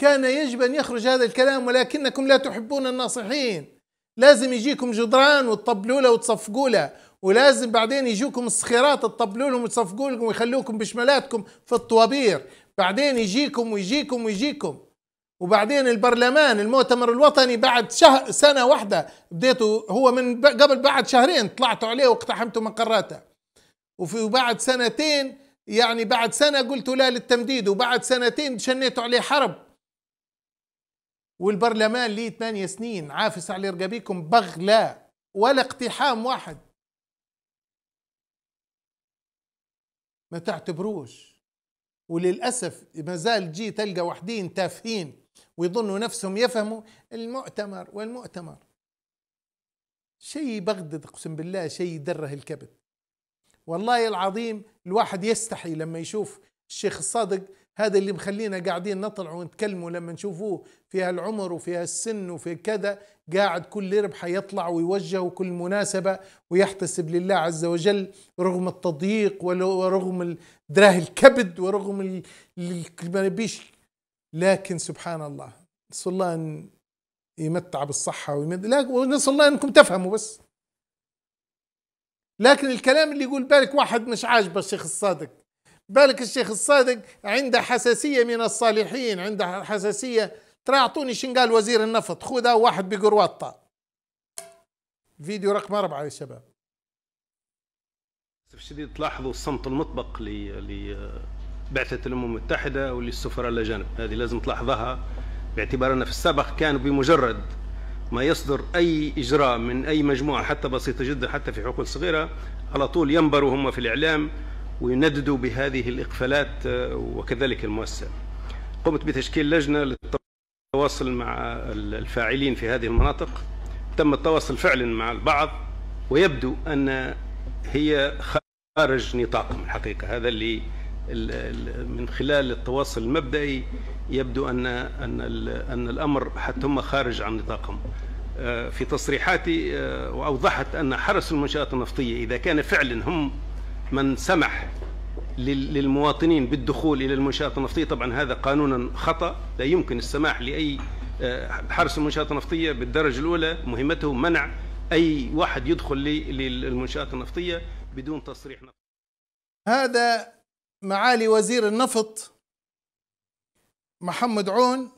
S1: كان يجب ان يخرج هذا الكلام ولكنكم لا تحبون الناصحين لازم يجيكم جدران وتطبلوا لها وتصفقوا لها ولازم بعدين يجوكم الصخيرات تطبلوا لهم وتصفقوا لكم ويخلوكم بشمالاتكم في الطوابير بعدين يجيكم ويجيكم ويجيكم وبعدين البرلمان المؤتمر الوطني بعد شهر سنه واحده بديتوا هو من قبل بعد شهرين طلعتوا عليه واقتحمتوا مقراته وفي بعد سنتين يعني بعد سنه قلتوا لا للتمديد وبعد سنتين شنيتوا عليه حرب والبرلمان ليه 8 سنين عافس على رقابيكم بغلا ولا اقتحام واحد ما تعتبروش وللأسف ما زال جي تلقى وحدين تافهين ويظنوا نفسهم يفهموا المؤتمر والمؤتمر شيء بغدد اقسم بالله شيء يدره الكبد والله العظيم الواحد يستحي لما يشوف الشيخ الصادق هذا اللي مخلينا قاعدين نطلع ونتكلموا لما نشوفوه في هالعمر وفي هالسن وفي كذا قاعد كل ربحه يطلع ويوجه وكل مناسبه ويحتسب لله عز وجل رغم التضييق ورغم دراه الكبد ورغم ما بيش لكن سبحان الله نسال الله ان يمتع بالصحه لا ونسال الله انكم تفهموا بس لكن الكلام اللي يقول بالك واحد مش عاجبه الشيخ الصادق بالك الشيخ الصادق عنده حساسية من الصالحين عنده حساسية ترى اعطوني شن قال وزير النفط خذ واحد بقرواطة فيديو رقم أربعة يا شباب
S5: للأسف الشديد تلاحظوا الصمت المطبق لبعثة الأمم المتحدة وللسفراء الأجانب هذه لازم تلاحظها باعتبار أن في السابق كانوا بمجرد ما يصدر أي إجراء من أي مجموعة حتى بسيطة جدا حتى في حقول صغيرة على طول ينبروا هم في الإعلام وينددوا بهذه الإقفالات آه، وكذلك المؤسسة قمت بتشكيل لجنة للتواصل مع الفاعلين في هذه المناطق تم التواصل فعلا مع البعض ويبدو أن هي خارج نطاقهم الحقيقة هذا اللي من خلال التواصل المبدئي يبدو أن أن أن الأمر حتى هم خارج عن نطاقهم آه، في تصريحاتي آه، وأوضحت أن حرس المنشآت النفطية إذا كان فعلا هم من سمح للمواطنين بالدخول الى المنشات النفطيه طبعا هذا قانونا خطا لا يمكن السماح لاي آه، حرس المنشات النفطيه بالدرجه الاولى مهمته منع اي واحد يدخل للمنشات النفطيه بدون تصريح نفط
S1: هذا معالي وزير النفط محمد عون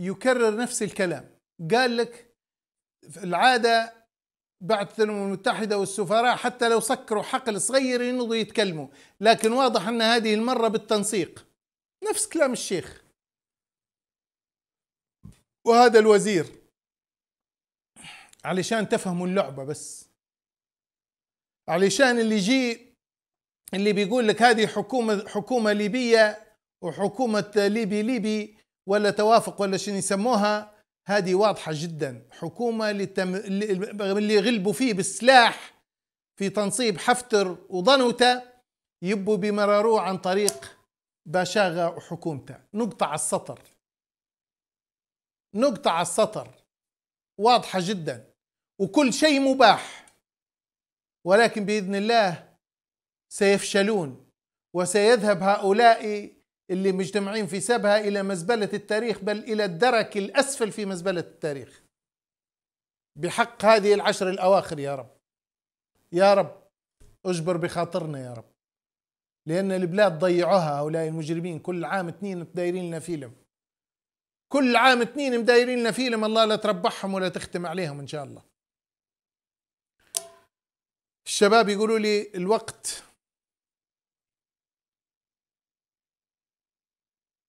S1: يكرر نفس الكلام قال لك العاده بعثة الامم المتحده والسفراء حتى لو سكروا حقل صغير ينضوا يتكلموا لكن واضح ان هذه المره بالتنسيق نفس كلام الشيخ وهذا الوزير علشان تفهموا اللعبه بس علشان اللي يجي اللي بيقول لك هذه حكومه حكومه ليبيه وحكومه ليبي ليبي ولا توافق ولا شنو يسموها هذه واضحة جدا حكومة لتم... اللي غلبوا فيه بالسلاح في تنصيب حفتر وضنوتة يبوا بمراروه عن طريق باشاغة وحكومته نقطع السطر نقطع السطر واضحة جدا وكل شيء مباح ولكن بإذن الله سيفشلون وسيذهب هؤلاء اللي مجتمعين في سبها إلى مزبلة التاريخ بل إلى الدرك الأسفل في مزبلة التاريخ بحق هذه العشر الأواخر يا رب يا رب اجبر بخاطرنا يا رب لأن البلاد ضيعوها هؤلاء المجرمين كل عام اثنين مدايرين لنا فيلم كل عام اثنين مدايرين لنا فيلم الله لا تربحهم ولا تختم عليهم إن شاء الله الشباب يقولوا لي الوقت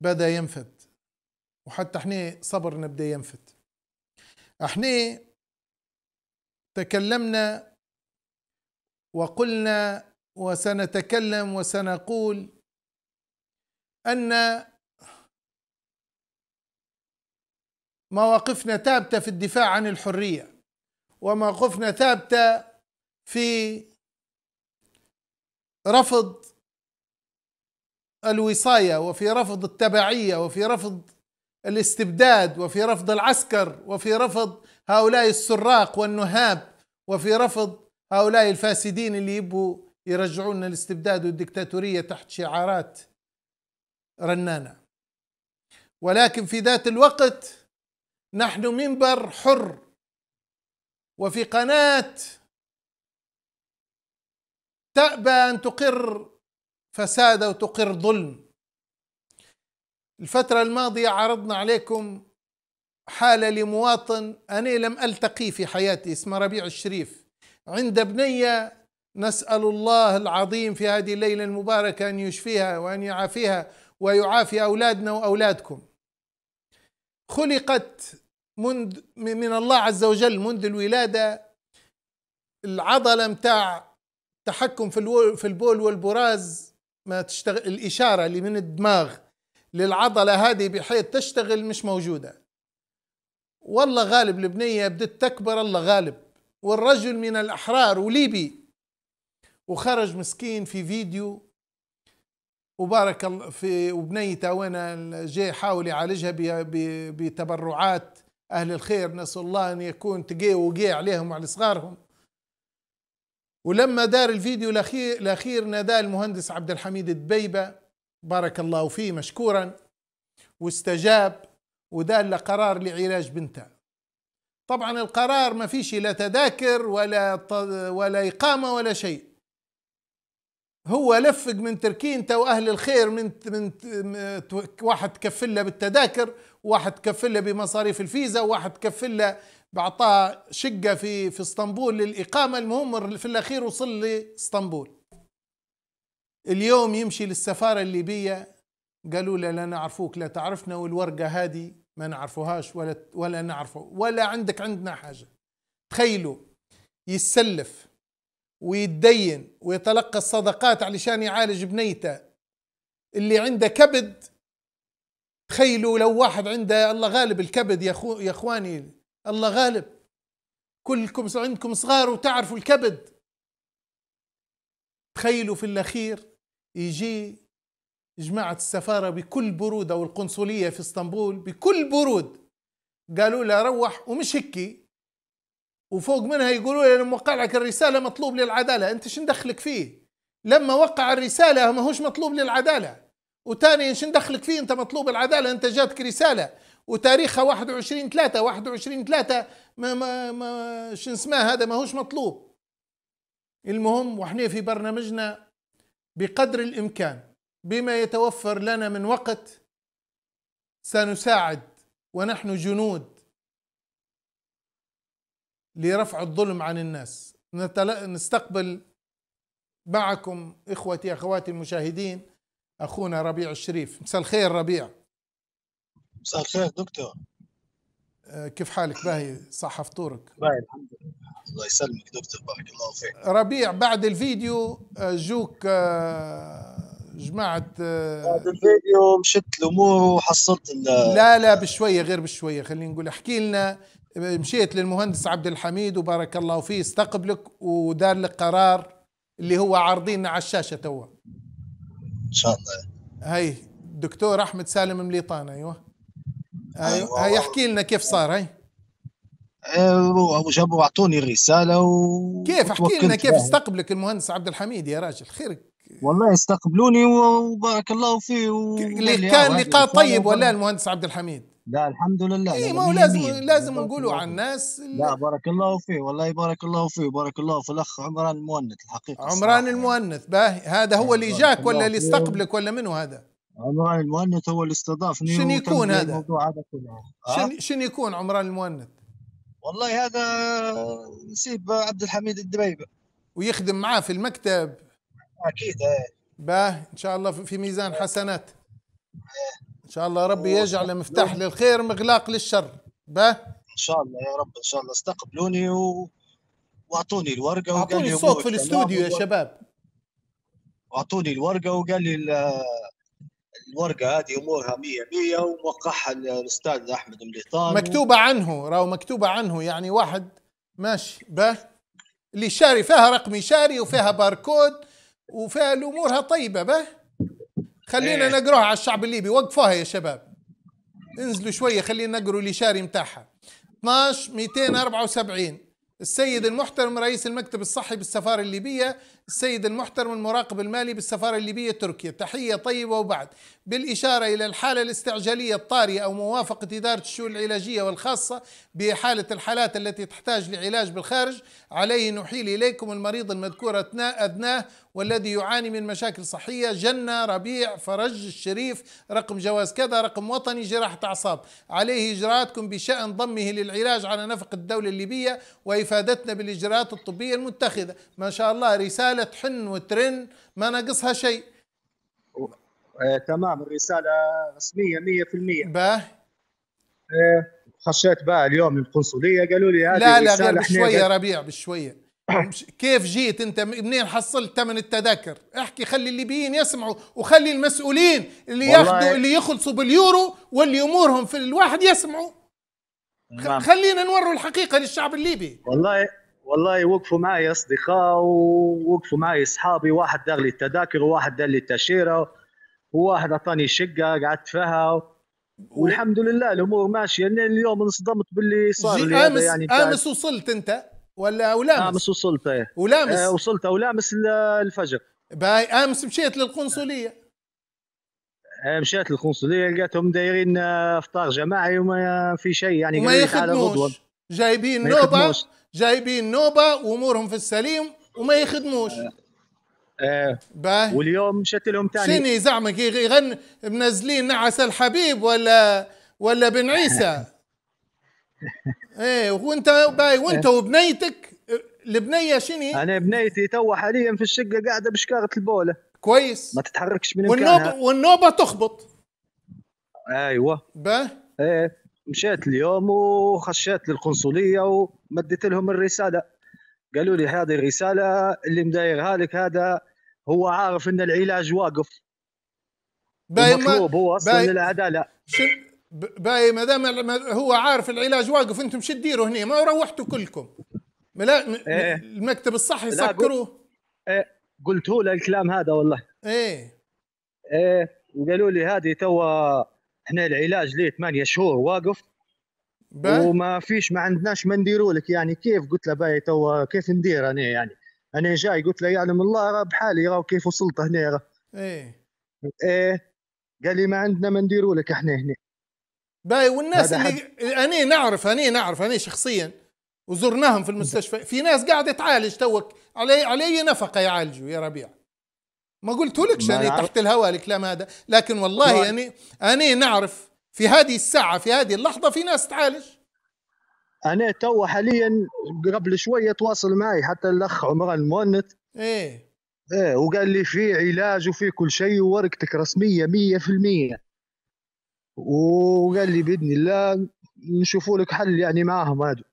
S1: بدا ينفد وحتى احنا صبرنا بدا ينفد احنا تكلمنا وقلنا وسنتكلم وسنقول ان مواقفنا ثابته في الدفاع عن الحريه ومواقفنا ثابته في رفض الوصايه وفي رفض التبعيه وفي رفض الاستبداد وفي رفض العسكر وفي رفض هؤلاء السراق والنهاب وفي رفض هؤلاء الفاسدين اللي يبوا يرجعون الاستبداد والدكتاتوريه تحت شعارات رنانه ولكن في ذات الوقت نحن منبر حر وفي قناه تأبى أن تقر فساد وتقر ظلم الفترة الماضية عرضنا عليكم حالة لمواطن أنا لم ألتقي في حياتي اسمه ربيع الشريف عند بنية نسأل الله العظيم في هذه الليلة المباركة أن يشفيها وأن يعافيها ويعافي أولادنا وأولادكم خلقت منذ من الله عز وجل منذ الولادة العضلة متاع التحكم في البول والبراز ما تشتغل الإشارة اللي من الدماغ للعضلة هذه بحيث تشتغل مش موجودة والله غالب البنية بدت تكبر الله غالب والرجل من الأحرار وليبي وخرج مسكين في فيديو وبارك الله في وبنيته وين جاي يحاول يعالجها بتبرعات أهل الخير نسأل الله أن يكون تقي وقي عليهم وعلى صغارهم ولما دار الفيديو الاخير الاخير نادى المهندس عبد الحميد الدبيبه بارك الله فيه مشكورا واستجاب ودال له قرار لعلاج بنته طبعا القرار ما فيش لا تذاكر ولا ولا اقامه ولا شيء هو لفق من تركينته واهل الخير من من واحد له بالتذاكر واحد له بمصاريف الفيزا واحد له بعطاه شقة في في اسطنبول للإقامة المهم في الأخير وصل لاسطنبول اليوم يمشي للسفارة الليبية قالوا له لا نعرفوك لا تعرفنا والورقة هذه ما نعرفوهاش ولا ولا نعرفه ولا عندك عندنا حاجة تخيلوا يتسلف ويتدين ويتلقى الصدقات علشان يعالج بنيته اللي عنده كبد تخيلوا لو واحد عنده الله غالب الكبد يا اخواني الله غالب كلكم عندكم صغار وتعرفوا الكبد تخيلوا في الأخير يجي جماعة السفارة بكل برود أو القنصلية في اسطنبول بكل برود قالوا له روح ومش هكي وفوق منها يقولوا له لما وقع لك الرسالة مطلوب للعدالة أنت شو دخلك فيه لما وقع الرسالة ما هوش مطلوب للعدالة وتاني شو دخلك فيه أنت مطلوب العدالة أنت جاتك رسالة وتاريخها 21 3 21 3 ما ما ما شو اسمها هذا ماهوش مطلوب المهم وحنا في برنامجنا بقدر الامكان بما يتوفر لنا من وقت سنساعد ونحن جنود لرفع الظلم عن الناس نستقبل معكم اخوتي اخواتي المشاهدين اخونا ربيع الشريف مساء الخير ربيع مساء الخير دكتور آه، كيف حالك باهي صح فطورك
S4: باهي الحمد لله الله يسلمك دكتور بارك
S1: الله فيك ربيع بعد الفيديو آه، جوك آه، جماعة
S4: بعد الفيديو مشت الامور وحصلت لا
S1: لا بشوية غير بشوية خلينا نقول احكي لنا مشيت للمهندس عبد الحميد وبارك الله فيه استقبلك ودار لك قرار اللي هو عارضيننا على الشاشة توا ان شاء الله هي دكتور احمد سالم مليطان ايوه ايوه يحكي لنا كيف
S4: صار هي آه، جابوا اعطوني الرساله و كيف احكي لنا كيف
S1: استقبلك المهندس عبد الحميد يا راجل خيرك
S4: والله استقبلوني وبارك الله فيه و... كان لقاء طيب ولا المهندس عبد الحميد؟ لا الحمد لله اي ما هو لازم مين. لازم نقولوا عن الناس لا بارك الله فيه والله بارك الله فيه بارك الله في الاخ عمران المؤنث الحقيقه عمران الصراحة. المؤنث باهي هذا هو آه، اللي جاك ولا اللي استقبلك ولا منو هذا؟ عمران المهند هو اللي استضافني شنو يكون هذا؟ الموضوع هذا كله
S1: شنو شن يكون عمران المهند؟ والله هذا نسيب عبد الحميد الدبيبه ويخدم معاه في المكتب اكيد إيه. باه ان شاء الله في ميزان حسنات ان شاء الله ربي يجعله مفتاح للخير مغلاق للشر
S4: باه ان شاء الله يا رب ان شاء الله استقبلوني و... واعطوني الورقه وقال اعطوني الصوت في الاستوديو يا شباب اعطوني الورقه وقال لي الورقه هذه امورها 100 100 وموقعها الاستاذ احمد مليطان مكتوبه
S1: عنه راهو مكتوبه عنه يعني واحد ماشي به اللي شاري فيها رقم شاري وفيها باركود وفيها الامورها طيبه به خلينا إيه. نقروها على الشعب الليبي وقفوها يا شباب انزلوا شويه خلينا نقروا اللي شاري متاعها 12 274 السيد المحترم رئيس المكتب الصحي بالسفاره الليبيه السيد المحترم المراقب المالي بالسفارة الليبية تركيا تحية طيبة وبعد بالإشارة إلى الحالة الاستعجالية الطارئة أو موافقة إدارة الشؤون العلاجية والخاصة بحالة الحالات التي تحتاج لعلاج بالخارج عليه نحيل إليكم المريض المذكور أثناء أدناه والذي يعاني من مشاكل صحية جنة ربيع فرج الشريف رقم جواز كذا رقم وطني جراحة أعصاب عليه إجراءاتكم بشأن ضمه للعلاج على نفق الدولة الليبية وإفادتنا بالإجراءات الطبية المتخذة ما شاء الله رسالة الرساله تحن وترن ما ناقصها شيء
S4: آه تمام الرساله رسميه 100% باه خشيت بقى اليوم القنصليه قالوا لي هذه لا لا غير بشويه
S1: ربيع بشويه كيف جيت انت منين حصلت ثمن التذاكر احكي خلي الليبيين يسمعوا وخلي المسؤولين اللي ياخذوا اللي يخلصوا باليورو واللي امورهم في الواحد يسمعوا خلينا نوروا الحقيقه للشعب الليبي
S4: والله والله وقفوا معي اصدقاء ووقفوا معي اصحابي واحد دار لي التذاكر وواحد دار لي التاشيره وواحد اعطاني شقه قعدت فيها والحمد لله الامور ماشيه يعني اليوم انصدمت باللي صار لي امس يعني امس وصلت انت ولا ولامس امس وصلت ايه ولامس آه وصلت ولامس الفجر باي امس مشيت للقنصليه آه، مشيت للقنصليه لقيتهم دايرين آه، افطار جماعي وما في شيء يعني وما يخدموش جايبين نوبه جايبين نوبه وامورهم في السليم
S1: وما يخدموش
S4: آه. باه واليوم مشت لهم
S1: ثاني شني زعمك يغن منزلين نعس الحبيب ولا ولا بن عيسى
S4: ايه وانت باي وانت آه. وبنيتك البنيه شني انا بنيتي تو حاليا في الشقه قاعده بشكاره البوله كويس ما تتحركش من والنوبه
S1: والنوبه تخبط
S4: ايوه باه ايه مشيت اليوم وخشيت للقنصليه ومديت لهم الرساله قالوا لي هذه الرساله اللي مدايرها لك هذا هو عارف ان العلاج واقف مطلوب هو اصلا باي العداله باي ما دام هو عارف
S1: العلاج واقف انتم شو تديروا هنا ما روحتوا كلكم ملا إيه. المكتب الصحي سكروه
S4: ايه قلت له الكلام هذا والله ايه ايه وقالوا لي هذه توا احنا العلاج ليه ثمانية شهور واقف وما فيش ما عندناش ما نديروا لك يعني كيف قلت له باي توا كيف ندير انا يعني انا جاي قلت له يعلم الله راه بحالي راه كيف وصلت هنا ايه ايه قال لي ما عندنا ما نديروا لك احنا هنا باي والناس اللي
S1: حد... نعرف اني نعرف اني شخصيا وزرناهم في المستشفى في ناس قاعده تعالج توك علي علي نفقه يعالجوا يا ربيع ما قلت لكش يعني تحت الهواء الكلام هذا لكن والله ما. يعني أنا نعرف في هذه الساعة في هذه اللحظة في ناس تعالج
S4: أنا تو حاليا قبل شوية تواصل معي حتى الأخ عمران المؤنت إيه ايه وقال لي في علاج وفي كل شيء وورقتك رسميه 100% وقال لي باذن الله نشوفوا لك حل يعني معاهم هذا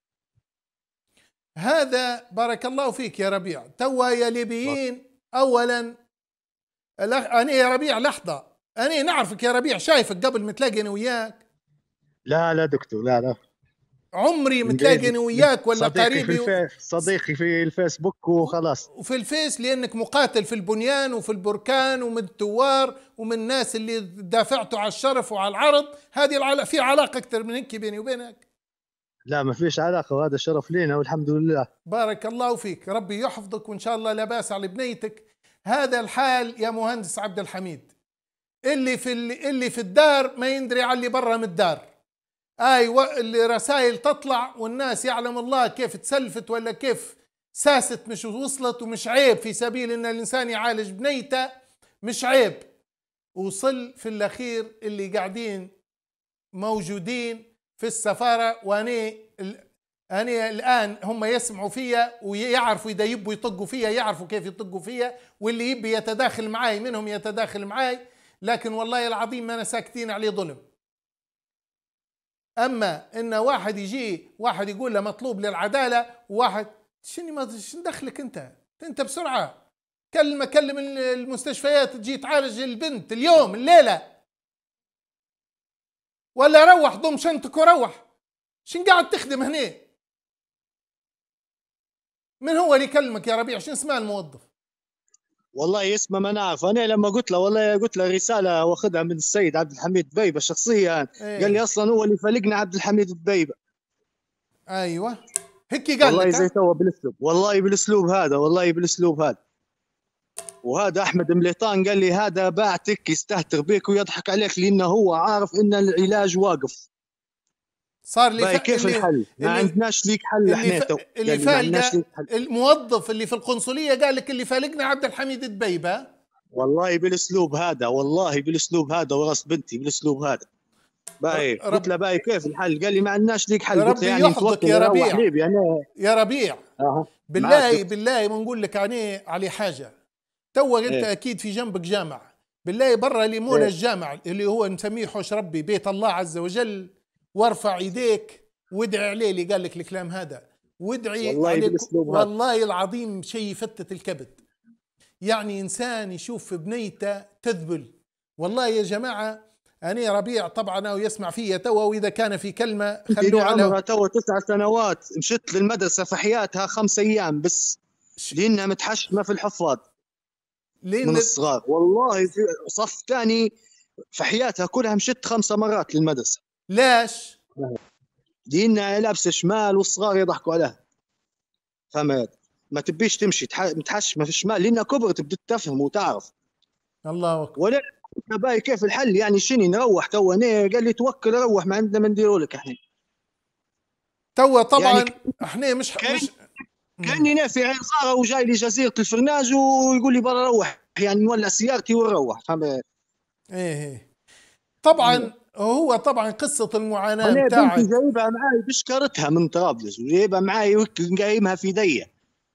S1: هذا بارك الله فيك يا ربيع توا يا ليبيين اولا انا يا ربيع لحظه انا نعرفك يا ربيع شايفك قبل متلاقي انا وياك
S4: لا لا دكتور لا لا عمري متلاقي انا وياك ولا صديقي قريبي في الفيس صديقي في الفيسبوك وخلاص
S1: وفي الفيس لانك مقاتل في البنيان وفي البركان ومن الثوار ومن الناس اللي دافعتوا على الشرف وعلى العرض هذه العلاقة في علاقه اكثر من هيك بيني وبينك
S4: لا ما فيش علاقه وهذا شرف لينا والحمد لله
S1: بارك الله فيك ربي يحفظك وان شاء الله لا باس على بنيتك هذا الحال يا مهندس عبد الحميد اللي في اللي في الدار ما يندري على اللي برا من الدار ايوه الرسائل تطلع والناس يعلم الله كيف تسلفت ولا كيف ساست مش وصلت ومش عيب في سبيل ان الانسان يعالج بنيته مش عيب وصل في الاخير اللي قاعدين موجودين في السفاره واني أنا الآن هم يسمعوا فيا ويعرفوا إذا يبوا يطقوا فيا يعرفوا كيف يطقوا فيا واللي يبي يتداخل معاي منهم يتداخل معاي لكن والله العظيم ما أنا ساكتين عليه ظلم أما إن واحد يجي واحد يقول له مطلوب للعدالة وواحد شني ما شن دخلك أنت أنت بسرعة كلم كلم المستشفيات تجي تعالج البنت اليوم الليلة ولا روح ضم شنطك وروح شن قاعد تخدم هنا من هو اللي كلمك يا ربيع شو اسمه الموظف
S4: والله اسمه ما نعرف انا لما قلت له والله قلت له رساله واخذها من السيد عبد الحميد دبيبه شخصيا أيه. قال لي اصلا هو اللي فلقنا عبد الحميد دبيبه ايوه هيك قال والله لك زي توا بالاسلوب والله بالاسلوب هذا والله بالاسلوب هذا وهذا احمد مليطان قال لي هذا باعتك يستهتر بك ويضحك عليك لانه هو عارف ان العلاج واقف صار لي طيب، كيف اللي... الحل؟ ما عندناش ليك حل اللي احنا ف... تو... اللي يعني الموظف اللي في
S1: القنصليه قال لك اللي فالقنا عبد الحميد دبيبه
S4: والله بالاسلوب هذا والله بالاسلوب هذا وراس بنتي بالاسلوب هذا باي قلت له باي كيف الحل؟ قال لي ما عندناش ليك حل قلت يعني يحفظك يا ربيع يعني... يا ربيع أه. بالله معك. بالله ما نقول
S1: لك عليه علي حاجه تو انت إيه. اكيد في جنبك جامع بالله برا ليمون إيه. الجامع اللي هو نسميه حوش ربي بيت الله عز وجل وارفع ايديك وادعي عليه اللي قال لك الكلام هذا وادعي والله والله العظيم شيء يفتت الكبد يعني انسان يشوف بنيته تذبل والله يا جماعه أنا ربيع طبعا أو يسمع فيا توا وإذا كان في كلمة خلوه على عمرها
S4: توا تسع سنوات مشت للمدرسة في حياتها خمس أيام بس لأنها متحشمة في الحفاظ لأن من الصغار والله صف ثاني في حياتها كلها مشت خمس مرات للمدرسة ليش؟ لان لابسه شمال والصغار يضحكوا عليها فهمت ما تبيش تمشي متحشمه في الشمال لانها كبرت تبدا تفهم وتعرف الله اكبر ولا باي كيف الحل يعني شني نروح تو قال لي توكل روح ما عندنا ما نديروا لك احنا تو طبعا يعني احنا مش كان مش كاني نافي عين صاغه وجاي لجزيره الفرناج ويقول لي برا روح يعني نولع سيارتي ونروح فهمت ايه, إيه. طبعا إيه. هو طبعا قصه المعاناه انا بنتي جايبها معي بشكرتها من طرابلس وجايبها معي وقايمها في ايديا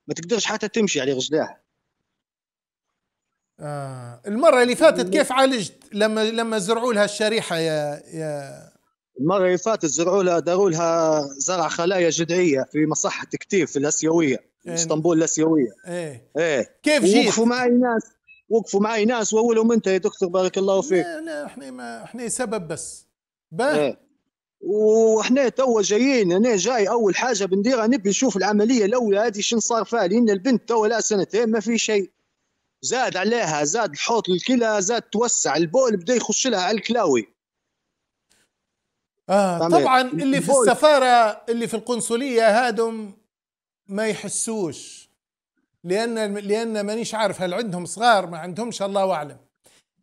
S4: ما تقدرش حتى تمشي على رجليها
S1: آه.
S4: المره اللي فاتت كيف عالجت لما لما زرعوا لها الشريحه يا يا المره اللي فاتت زرعوا لها داروا لها زرع خلايا جذعيه في مصحه كتير في الاسيويه يعني... اسطنبول الاسيويه ايه ايه كيف جيت؟ وقفوا معي ناس وقفوا معي ناس واولهم انت يا دكتور بارك الله فيك لا
S1: لا احنا ما احنا
S4: سبب بس باه ايه. واحنا توا جايين انا جاي اول حاجه بنديرها نبي نشوف العمليه الاولى هذه شنو صار فيها لان البنت توا لها سنتين ما في شيء زاد عليها زاد الحوط الكلى زاد توسع البول بدا يخش لها على الكلاوي آه طبعا اللي في السفاره
S1: اللي في القنصليه هادم ما يحسوش لان لان مانيش عارف هل عندهم صغار ما عندهمش الله اعلم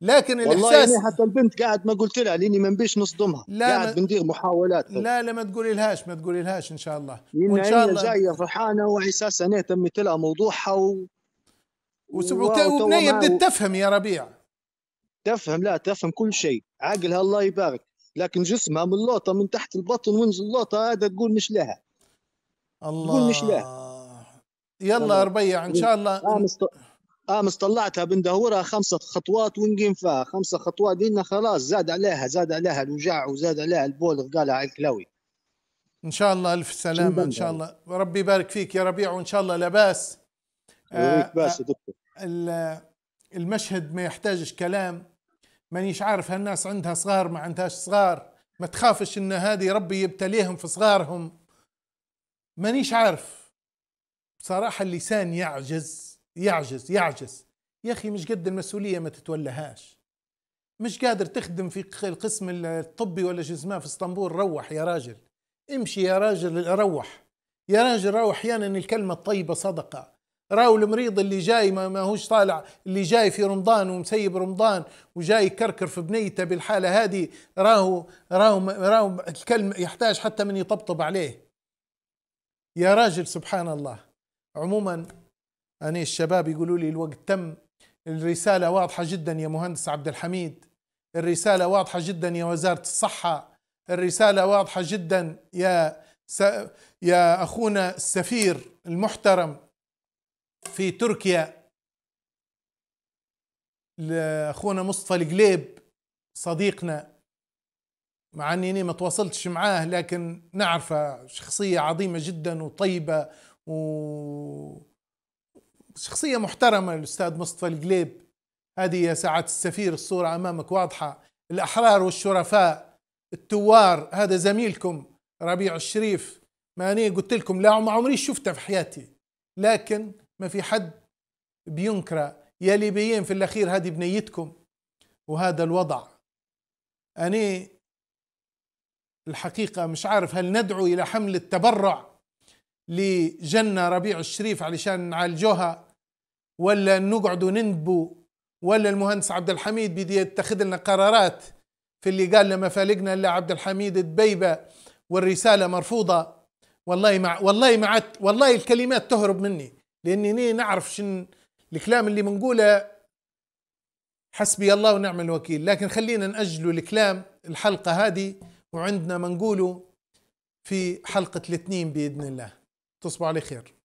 S1: لكن والله الاحساس والله
S4: يعني حتى البنت قاعد ما قلت لها لاني ما نبيش نصدمها لا قاعد بندير محاولات لا
S1: لا ما تقولي لهاش ما تقولي لهاش ان شاء الله وان شاء الله جايه
S4: فرحانه وحساسه انا تمت لها موضوعها و... وبنيه بدت تفهم يا ربيع تفهم لا تفهم كل شيء عقلها الله يبارك لكن جسمها من اللوطه من تحت البطن وينزل اللوطه هذا تقول مش لها الله تقول مش لها يلا ربيع ان شاء الله امس آه، مستطلعتها آه، طلعتها بندهورها خمسه خطوات ونقيم فيها خمسه خطوات دينا خلاص زاد عليها زاد عليها الوجاع وزاد عليها البول قالها الكلاوي ان شاء الله الف سلامه ان شاء الله
S1: ربي يبارك فيك يا ربيع وان شاء الله لا باس يا آه، دكتور المشهد ما يحتاجش كلام مانيش عارف هالناس عندها صغار ما عندهاش صغار ما تخافش ان هذه ربي يبتليهم في صغارهم مانيش عارف صراحه اللسان يعجز يعجز يعجز يا اخي مش قد المسؤوليه ما تتولهاش مش قادر تخدم في القسم الطبي ولا شو اسمه في اسطنبول روح يا راجل امشي يا راجل روح يا راجل راو احيانا الكلمه الطيبه صدقه راو المريض اللي جاي ما ماهوش طالع اللي جاي في رمضان ومسيب رمضان وجاي يكركر في بنيته بالحاله هذه راهو راهو راهو الكلمه يحتاج حتى من يطبطب عليه يا راجل سبحان الله عموما أنا الشباب يقولوا لي الوقت تم الرسالة واضحة جدا يا مهندس عبد الحميد الرسالة واضحة جدا يا وزارة الصحة الرسالة واضحة جدا يا س... يا أخونا السفير المحترم في تركيا لأخونا مصطفى القليب صديقنا مع اني ما تواصلتش معاه لكن نعرفه شخصيه عظيمه جدا وطيبه وشخصية محترمة الأستاذ مصطفى القليب هذه يا ساعة السفير الصورة أمامك واضحة الأحرار والشرفاء الثوار هذا زميلكم ربيع الشريف ما أنا قلت لكم لا ما عمري شفته في حياتي لكن ما في حد بينكره يا ليبيين في الأخير هذه بنيتكم وهذا الوضع أنا الحقيقة مش عارف هل ندعو إلى حملة تبرع لجنة ربيع الشريف علشان نعالجوها ولا نقعد ننبو ولا المهندس عبد الحميد بدي يتخذ لنا قرارات في اللي قال لما فالقنا الا عبد الحميد دبيبه والرساله مرفوضه والله مع والله مع والله الكلمات تهرب مني لاني نعرف شن الكلام اللي بنقوله حسبي الله ونعم الوكيل لكن خلينا نأجلوا الكلام الحلقة هذه وعندنا ما نقوله في حلقة الاثنين بإذن الله تصبح على خير